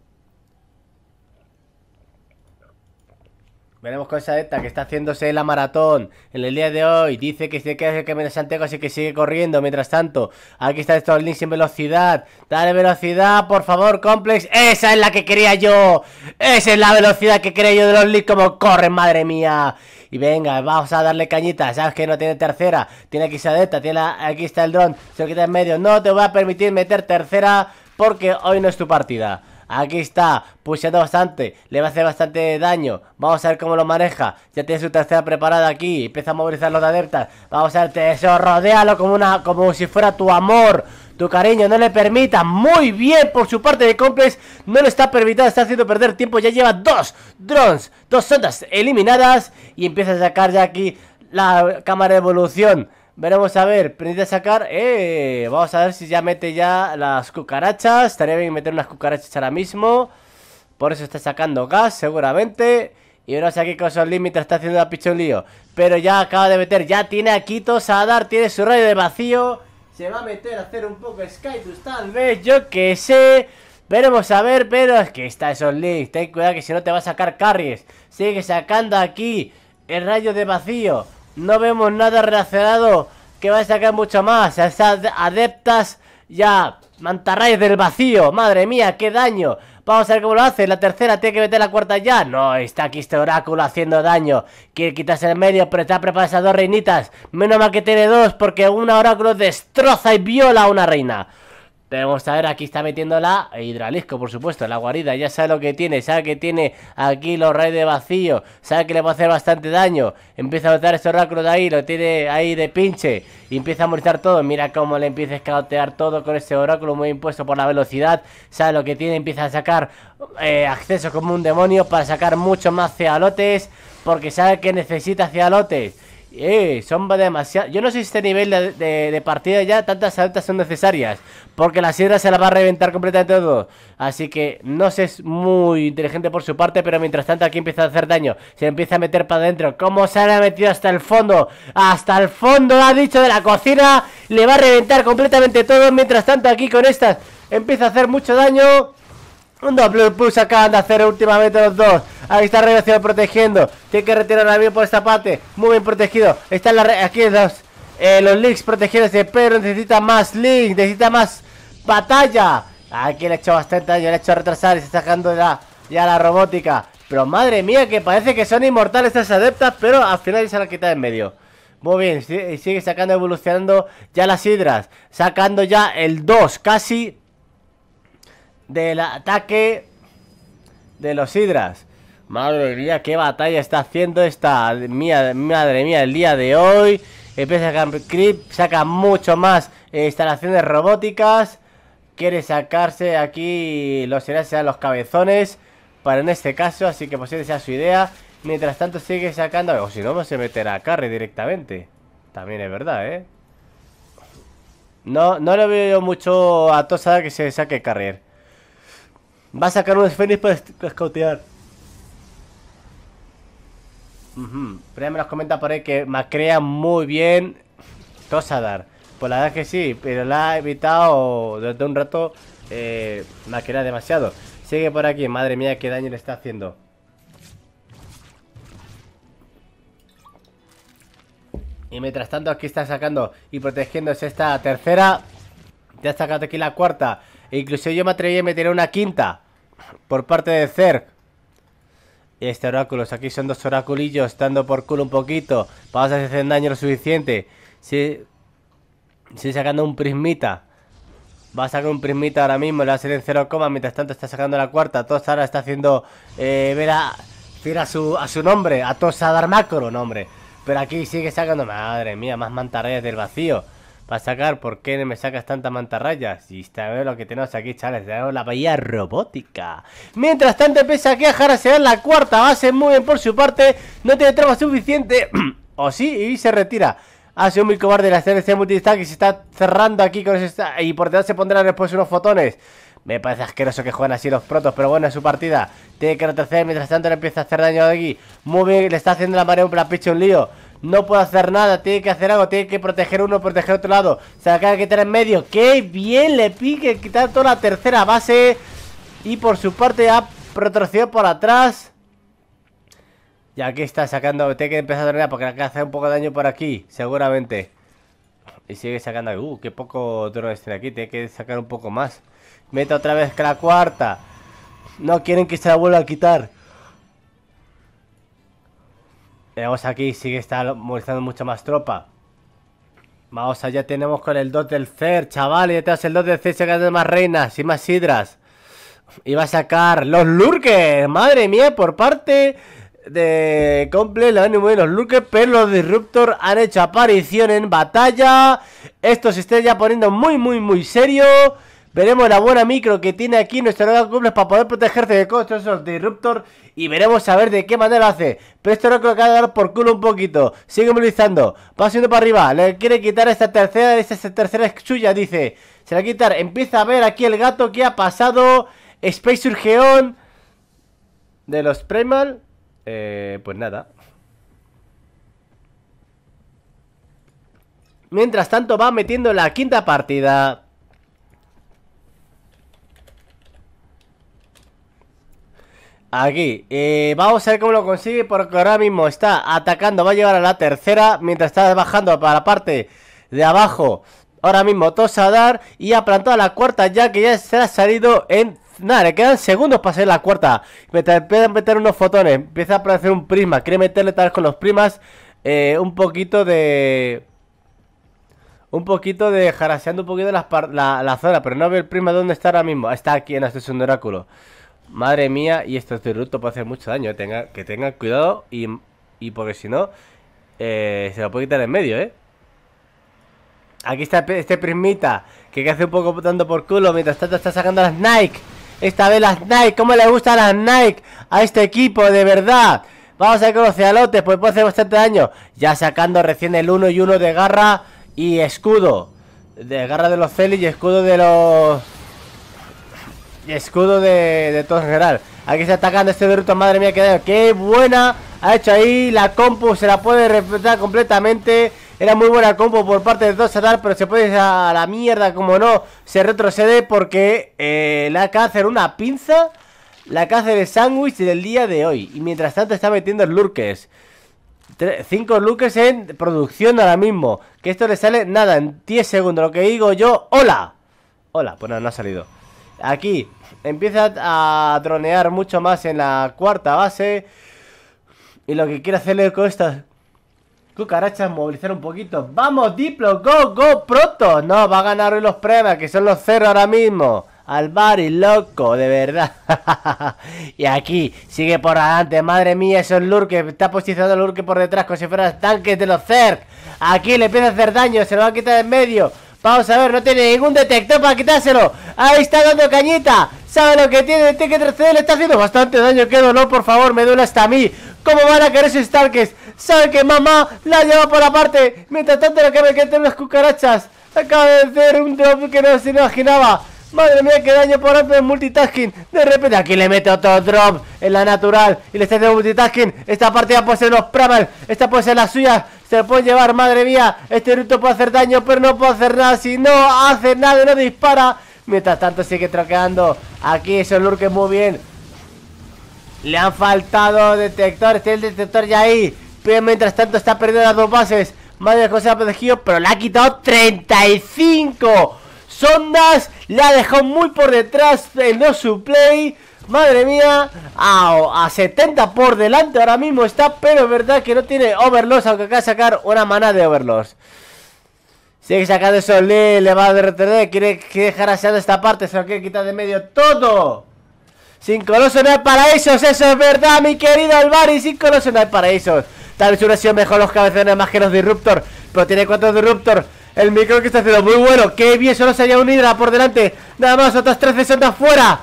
Veremos esa esta que está haciéndose la maratón en el día de hoy. Dice que se queda que menos Santiago, así que sigue corriendo. Mientras tanto, aquí está links sin velocidad. Dale velocidad, por favor, Complex. Esa es la que quería yo. Esa es la velocidad que quería yo de los links, como corren, madre mía. Y venga, vamos a darle cañita. Sabes que no tiene tercera. Tiene aquí esta tiene aquí está el dron. Se lo quita en medio. No te voy a permitir meter tercera porque hoy no es tu partida. Aquí está, pusheando bastante, le va a hacer bastante daño. Vamos a ver cómo lo maneja. Ya tiene su tercera preparada aquí. Empieza a movilizar los de Vamos a ver, tesoro, rodéalo como, una, como si fuera tu amor. Tu cariño, no le permita. Muy bien por su parte de Complex. No le está permitido, está haciendo perder tiempo. Ya lleva dos drones, dos sondas eliminadas. Y empieza a sacar ya aquí la cámara de evolución Veremos a ver, pendiente a sacar. Eh, vamos a ver si ya mete ya las cucarachas. Estaría bien meter unas cucarachas ahora mismo. Por eso está sacando gas, seguramente. Y no sé qué cosa mientras está haciendo la pichón lío. Pero ya acaba de meter, ya tiene a Quito Sadar, tiene su rayo de vacío. Se va a meter a hacer un poco Skydust, tal vez, yo que sé. Veremos a ver, pero es que está esos links. Ten cuidado que si no te va a sacar carries. Sigue sacando aquí el rayo de vacío. No vemos nada relacionado que va a sacar mucho más. Esas adeptas ya mantarrayes del vacío. Madre mía, qué daño. Vamos a ver cómo lo hace. La tercera tiene que meter la cuarta ya. No, está aquí este oráculo haciendo daño. Quiere quitarse el medio, pero está preparada esas dos reinitas. Menos mal que tiene dos, porque un oráculo destroza y viola a una reina. Tenemos a ver, aquí está metiendo la Hidralisco, por supuesto, la guarida. Ya sabe lo que tiene, sabe que tiene aquí los reyes de vacío, sabe que le va a hacer bastante daño. Empieza a botar este oráculo de ahí, lo tiene ahí de pinche y empieza a amortizar todo. Mira cómo le empieza a escaotear todo con ese oráculo muy impuesto por la velocidad. Sabe lo que tiene, empieza a sacar eh, acceso como un demonio para sacar mucho más cealotes porque sabe que necesita cealotes. Eh, son demasiado... Yo no sé si este nivel de, partida ya tantas altas son necesarias. Porque la sierra se la va a reventar completamente todo. Así que no sé, es muy inteligente por su parte. Pero mientras tanto aquí empieza a hacer daño. Se empieza a meter para adentro. ¡cómo se ha metido hasta el fondo? Hasta el fondo, ha dicho, de la cocina. Le va a reventar completamente todo. Mientras tanto aquí con estas empieza a hacer mucho daño. Un doble push acaban de hacer últimamente los dos. Ahí está va protegiendo. Tiene que retirar a bien por esta parte. Muy bien protegido. Están aquí los, eh, los links protegidos. Pero necesita más link. Necesita más batalla. Aquí le ha hecho bastante daño. Le ha hecho retrasar y se está sacando ya la robótica. Pero madre mía, que parece que son inmortales estas adeptas. Pero al final se la quita en medio. Muy bien, sigue sacando, evolucionando ya las hidras. Sacando ya el 2, casi del ataque de los hidras. Madre mía, qué batalla está haciendo esta mía, madre mía, el día de hoy. Empieza a Creep, saca mucho más eh, instalaciones robóticas. Quiere sacarse aquí los hidras, a los cabezones. Para en este caso, así que posible sea su idea. Mientras tanto sigue sacando... O si no, se meterá a Carry directamente. También es verdad, ¿eh? No, no le veo mucho a Tosa que se saque Carrier. Va a sacar un Fénix para escotear. Pero ya me los comenta por ahí que macrea muy bien dar. Pues la verdad que sí, pero la ha evitado Desde un rato eh, demasiado. Sigue por aquí, madre mía, qué daño le está haciendo. Y mientras tanto aquí está sacando y protegiéndose esta tercera. Ya está sacado aquí la cuarta incluso yo me atreví a meter una quinta por parte de Zerg. Este oráculo, aquí son dos oráculos, estando por culo un poquito. Vamos a hacer daño lo suficiente. sí, sigue sacando un prismita. Va a sacar un prismita ahora mismo, le va a salir en 0, mientras tanto está sacando la cuarta. Tos ahora está haciendo eh, ver a, su, a su nombre, a Tosa Darmacro nombre. Pero aquí sigue sacando, madre mía, más mantarrayas del vacío para sacar por qué me sacas tanta mantarraya. Y está ver lo que tenemos aquí, chavales, tenemos la bahía robótica. Mientras tanto, empieza aquí a en la cuarta base, muy bien por su parte, no tiene trama suficiente, o sí, y se retira. Ha sido muy cobarde la CNC multistack y se está cerrando aquí con ese... Y por detrás se pondrán después unos fotones. Me parece asqueroso que jueguen así los protos, pero bueno, es su partida. Tiene que retroceder, mientras tanto le empieza a hacer daño de aquí. Muy bien, le está haciendo la marea un pecho un lío. No puedo hacer nada, tiene que hacer algo, tiene que proteger uno, proteger otro lado. Se acaba de quitar en medio. ¡Qué bien! Le pique quitar toda la tercera base. Y por su parte ha retrocedido por atrás. Y aquí está sacando. Tiene que empezar a dormir porque le hacer un poco de daño por aquí, seguramente. Y sigue sacando. Uh, qué poco drones tiene aquí. Tiene que sacar un poco más. Meta otra vez que la cuarta. No quieren que se la vuelva a quitar. Eh, vamos aquí, sigue está molestando mucho más tropa. Vamos allá, tenemos con el 2 del CER, chaval. Y tenemos el 2 del CER sacando más reinas y más sidras. Y va a sacar los lurkers, madre mía, por parte de Comple la han de los lurkers, pero los Disruptor han hecho aparición en batalla. Esto se está ya poniendo muy, muy, muy serio. Veremos la buena micro que tiene aquí nuestro cumples para poder protegerse de todos esos Disruptor. Y veremos a ver de qué manera hace. Pero esto no creo que va a dar por culo un poquito. Sigue movilizando. Va subiendo para arriba. Le quiere quitar esta tercera. Esta tercera es suya, dice. Se la quitar. Empieza a ver aquí el gato que ha pasado. Space Surgeon. De los Primal. Eh, pues nada. Mientras tanto va metiendo la quinta partida. Aquí, vamos a ver cómo lo consigue porque ahora mismo está atacando, va a llegar a la tercera mientras está bajando para la parte de abajo. Ahora mismo tosa dar y ha plantado la cuarta ya que ya se ha salido en... Nada, le quedan segundos para salir la cuarta. Me empiezan a meter unos fotones, empieza a aparecer un prisma. Quiere meterle tal vez con los primas eh, un poquito de... Un poquito de jaraseando un poquito la, zona, pero no veo el prisma dónde está ahora mismo. Está aquí en sesión de oráculo. Madre mía, y este eructo puede hacer mucho daño. Eh. Tenga, que tengan cuidado y, porque si no, eh, se lo puede quitar en medio, ¿eh? Aquí está este prismita que, que hace un poco dando por culo mientras tanto está sacando las Nike. Esta vez las Nike, ¿cómo le gustan las Nike a este equipo, de verdad? Vamos a ver con los cealotes, pues puede hacer bastante daño. Ya sacando recién el 1 y 1 de garra y escudo. De garra de los celis y escudo de los escudo de, de general Aquí se atacando este ruto, madre mía, que Qué buena ha hecho ahí. La compu se la puede respetar completamente. Era muy buena compu por parte de general, pero se puede ir a la mierda, como no, se retrocede porque eh, la que hacer una pinza, la caza de sándwich del día de hoy. Y mientras tanto está metiendo el cinco lurkes en producción ahora mismo. Que esto le sale nada, en 10 segundos. Lo que digo yo, hola. Hola, pues no ha salido. Aquí empieza a dronear mucho más en la cuarta base. Y lo que quiere hacerle con estas cucarachas movilizar un poquito. ¡Vamos, Diplo! ¡Go, go! ¡Pronto! No, va a ganar hoy los premios, que son los cero ahora mismo. Al loco, de verdad. y aquí sigue por adelante. Madre mía, eso esos Lurke. Está posicionado Lurke por detrás, como si fueran tanques de los CERC. Aquí le empieza a hacer daño, se lo va a quitar en medio. Vamos a ver, no tiene ningún detector para quitárselo. Ahí está dando cañita. Sabe lo que tiene, tiene este que retroceder. Le está haciendo bastante daño. Qué dolor, por favor, me duele hasta a mí. ¿Cómo van a querer sus Stalkers Sabe que mamá la lleva por aparte. Mientras tanto, lo que me quedan las cucarachas. Acaba de hacer un drop que no se imaginaba. Madre mía, qué daño por el multitasking. De repente aquí le mete otro drop en la natural. Y le está haciendo multitasking. Esta partida puede ser los Primal. Esta puede ser la suya. Se puede llevar, madre mía. Este ruto puede hacer daño, pero no puede hacer nada. Si no hace nada, no dispara. Mientras tanto sigue troqueando. Aquí eso lurque muy bien. Le han faltado detectores, tiene el detector ya ahí. Pero mientras tanto está perdiendo las dos bases. Madre cosa ha protegido, pero le ha quitado 35 sondas. La dejó muy por detrás en no su Madre mía, a, 70 por delante ahora mismo está, pero es verdad que no tiene overloss, aunque acaba de sacar una mana de overloss. Sigue sacando eso, le va a derrotar quiere, dejar aseado esta parte, se lo quiere quitar de medio todo. Sin coloso no hay paraísos, eso es verdad, mi querido Alvari, sin coloso no hay paraísos. Tal vez hubiera sido mejor los cabezones más que los Disruptor, pero tiene cuatro Disruptor. El micro que está haciendo muy bueno, qué bien, solo se haya un Hydra por delante. Nada más, otras 13 son fuera.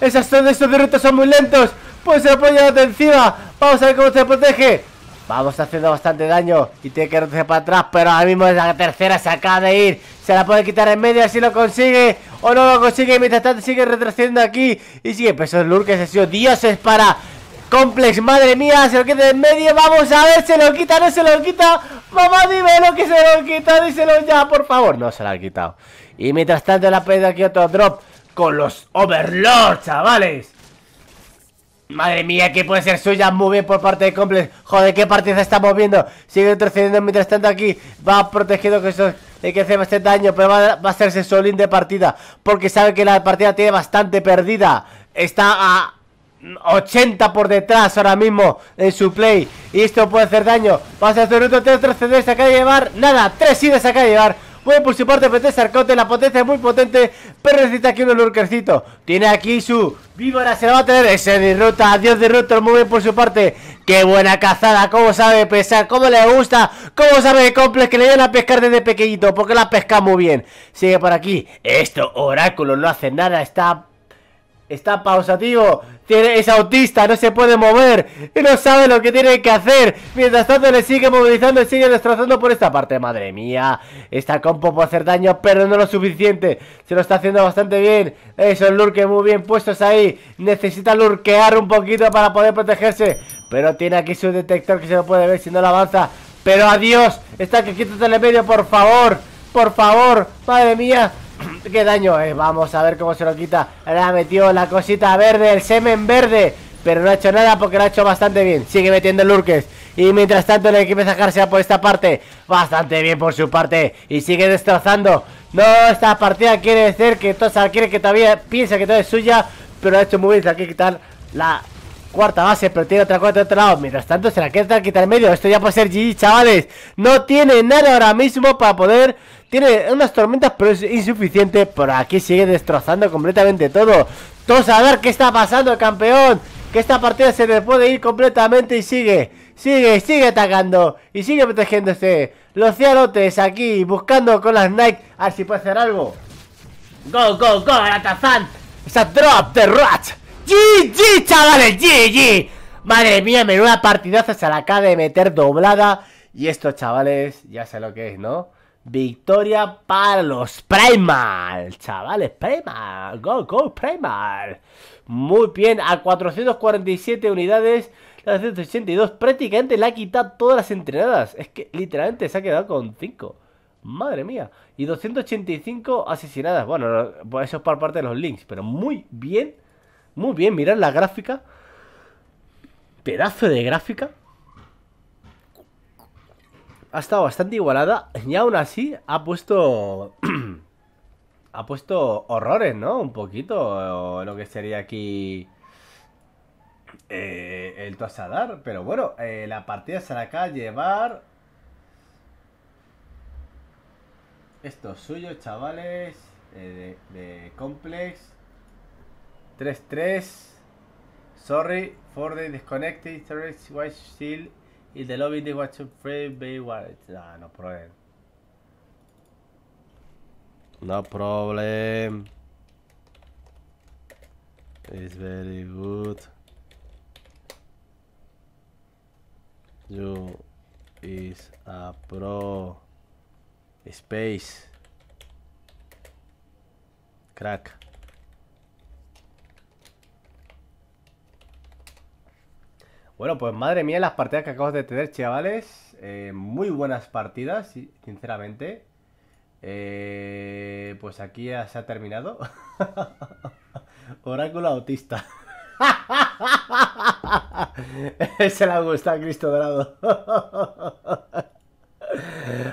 Esas son estos derrotas son muy lentos. Pues se apoya de encima. Vamos a ver cómo se protege. Vamos haciendo bastante daño y tiene que retroceder para atrás, pero ahora mismo es la tercera, se acaba de ir. Se la puede quitar en medio si lo consigue o no lo consigue. Mientras tanto sigue retrocediendo aquí y sigue pues el que se sido dioses para Complex. Madre mía, se lo quita en medio. Vamos a ver, se lo quita, no se lo quita. Mamá, lo que se lo quita, díselo ya, por favor. No se lo ha quitado. Y mientras tanto le ha pedido aquí otro drop con los Overlords, chavales. Madre mía, que puede ser suya muy bien por parte de Complex. Joder, qué partida estamos viendo. Sigue retrocediendo mientras tanto aquí. Va protegido que eso de eh, que hace bastante daño. Pero va, a hacerse solín de partida. Porque sabe que la partida tiene bastante perdida. Está a 80 por detrás ahora mismo en su play. Y esto puede hacer daño. Va a hacer otro retroceder, se acaba de llevar. Nada, tres idas se acaba de llevar. Puede por su parte Petez Arcote, la potencia es muy potente, Perrecita necesita aquí un lurkercitos. Tiene aquí su víbora, se va a tener. Se derrota, adiós derrota, muy bien por su parte. Qué buena cazada, cómo sabe pesar, cómo le gusta, cómo sabe de complex que le llegan a pescar desde pequeñito, porque la pesca muy bien. Sigue por aquí. Esto, oráculo, no hace nada, está Está pausativo, tiene, es autista, no se puede mover y no sabe lo que tiene que hacer. Mientras tanto le sigue movilizando y sigue destrozando por esta parte. Madre mía, está compo puede hacer daño, pero no lo suficiente. Se lo está haciendo bastante bien. Esos lurque muy bien puestos ahí. Necesita lurquear un poquito para poder protegerse. Pero tiene aquí su detector que se lo puede ver si no lo avanza. Pero adiós, está que quítate el medio, por favor. Por favor, madre mía ¿Qué daño? Eh, vamos a ver cómo se lo quita. Ahora metido la cosita verde, el semen verde. Pero no ha hecho nada porque lo ha hecho bastante bien. Sigue metiendo lurkes Y mientras tanto el equipo sacarse por esta parte. Bastante bien por su parte. Y sigue destrozando. No, esta partida quiere decir que quiere que todavía piensa que todo es suya. Pero ha hecho muy bien. Aquí quitar la cuarta base, pero tiene otra cuarta de otro lado. Mientras tanto, se la quiere quitar el medio. Esto ya puede ser GG, chavales. No tiene nada ahora mismo para poder tiene unas tormentas, pero es insuficiente. Por aquí sigue destrozando completamente todo. Todos a ver qué está pasando, campeón. Que esta partida se le puede ir completamente y sigue. Sigue, sigue atacando. Y sigue protegiéndose. Los ciarotes aquí, buscando con las Nike. A ver si puede hacer algo. Go, go, go, tazán Esa drop de Rat. GG, chavales, GG. Madre mía, menuda partidaza se la acaba de meter doblada. Y estos chavales, ya sé lo que es, ¿no? Victoria para los Primal, chavales, Primal, go, go, Primal. Muy bien, a 447 unidades, la 182, prácticamente le ha quitado todas las entrenadas. Es que literalmente se ha quedado con 5. Madre mía. Y 285 asesinadas. Bueno, pues eso es por parte de los links, pero muy bien, muy bien, mirad la gráfica. Pedazo de gráfica ha estado bastante igualada y aún así ha puesto... ha puesto horrores, ¿no? Un poquito lo que sería aquí eh, el tosadar, Pero bueno, eh, la partida será la llevar... Esto suyos, suyo, chavales, eh, de, Complex. 3-3. Sorry for the disconnected. White Shield Y the lobby they watch free bay what nah, no problem. No problem. It's very good. You is a pro space crack Bueno, pues madre mía las partidas que acabas de tener, chavales. Eh, muy buenas partidas, sinceramente. Eh, pues aquí ya se ha terminado. Oráculo autista. Se le ha gustado Cristo Dorado.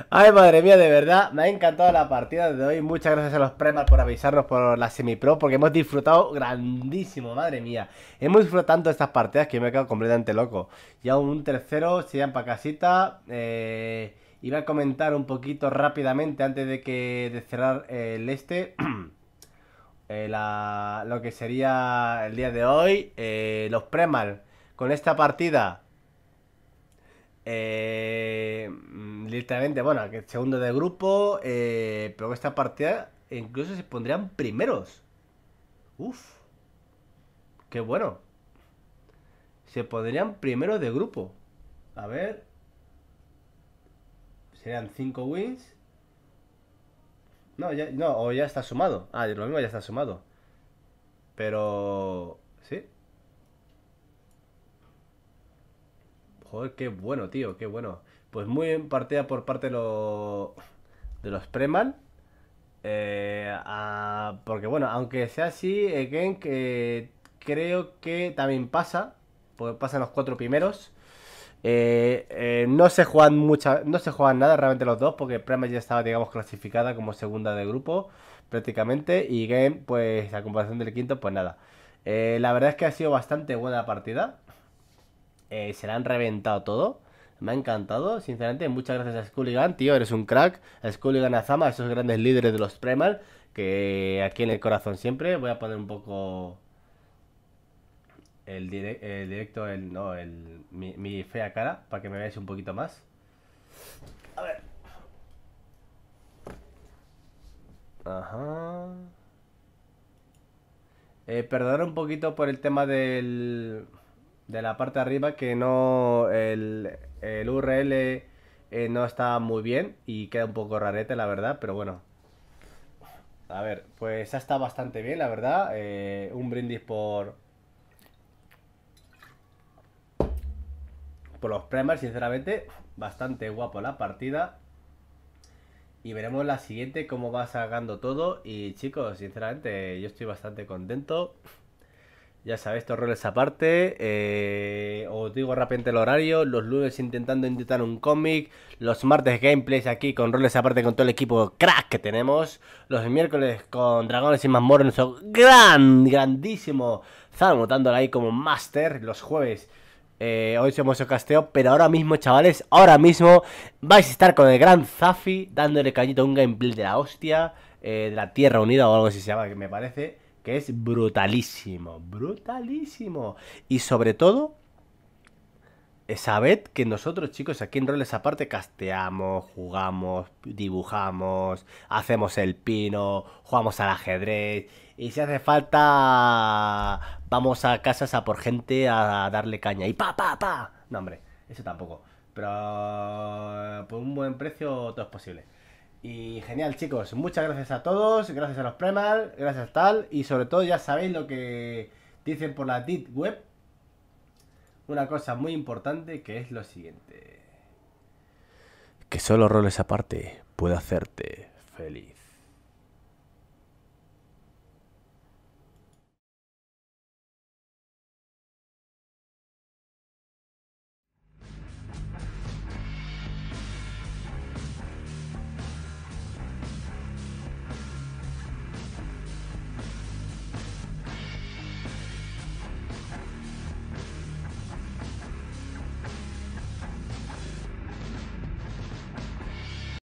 Ay, madre mía, de verdad, me ha encantado la partida de hoy. Muchas gracias a los Premas por avisarnos por la semi-pro porque hemos disfrutado grandísimo, madre mía. Hemos disfrutado tanto estas partidas que me he quedado completamente loco. Ya un tercero, se llama para casita. Eh, iba a comentar un poquito rápidamente antes de que de cerrar eh, el este. Eh, lo que sería el día de hoy, eh, los Premal con esta partida eh, bueno, que segundo de grupo, eh, pero esta partida incluso se pondrían primeros. Uf, qué bueno. Se pondrían primeros de grupo. A ver, serían 5 wins. No, ya, no, o ya está sumado. Ah, lo mismo ya está sumado. Pero... ¿Sí? Joder, qué bueno, tío, qué bueno. Pues muy bien partida por parte de, de los Preman. Eh, porque bueno, aunque sea así, eh, Genk eh, creo que también pasa. Porque pasan los cuatro primeros. no se juegan mucha, no se juegan nada realmente los dos, porque Preman ya estaba, digamos, clasificada como segunda de grupo, prácticamente. Y Game, pues a comparación del quinto, pues nada. la verdad es que ha sido bastante buena la partida. se la han reventado todo me ha encantado, sinceramente. Muchas gracias a Skulligan, tío, eres un crack. A Skulligan Azama, a esos grandes líderes de los Premal, que aquí en el corazón siempre. Voy a poner un poco el, directo, el, no, el, mi, fea cara, para que me veáis un poquito más. A ver. Ajá. Eh, perdonar un poquito por el tema del, de la parte de arriba que no el, el URL eh, no está muy bien y queda un poco rarete, la verdad, pero bueno. A ver, pues ha estado bastante bien, la verdad. Eh, un brindis por... Por los primers, sinceramente, bastante guapo la partida. Y veremos la siguiente, cómo va sacando todo. Y chicos, sinceramente, yo estoy bastante contento. Ya sabéis, estos roles aparte. Eh, os digo rápidamente el horario. Los lunes intentando intentar un cómic. Los martes gameplays aquí con roles aparte con todo el equipo crack que tenemos. Los miércoles con Dragones y Mazmorra. Nuestro gran, grandísimo Zalmo dándole ahí como master Los jueves. Eh, hoy somos el casteo, pero ahora mismo, chavales, ahora mismo vais a estar con el gran Zafi dándole cañito a un gameplay de la hostia, eh, de la Tierra Unida o algo así se llama, que me parece que es brutalísimo, brutalísimo. Y sobre todo, eh, sabed que nosotros, chicos, aquí en Roles Aparte casteamos, jugamos, dibujamos, hacemos el pino, jugamos al ajedrez. Y si hace falta, vamos a casas a por gente a darle caña. Y pa, pa, pa. No, hombre, eso tampoco. Pero eh, por un buen precio todo es posible. Y genial, chicos. Muchas gracias a todos, gracias a los Premal, gracias tal. Y sobre todo, ya sabéis lo que dicen por la DIT web. Una cosa muy importante que es lo siguiente: que solo roles aparte puede hacerte feliz.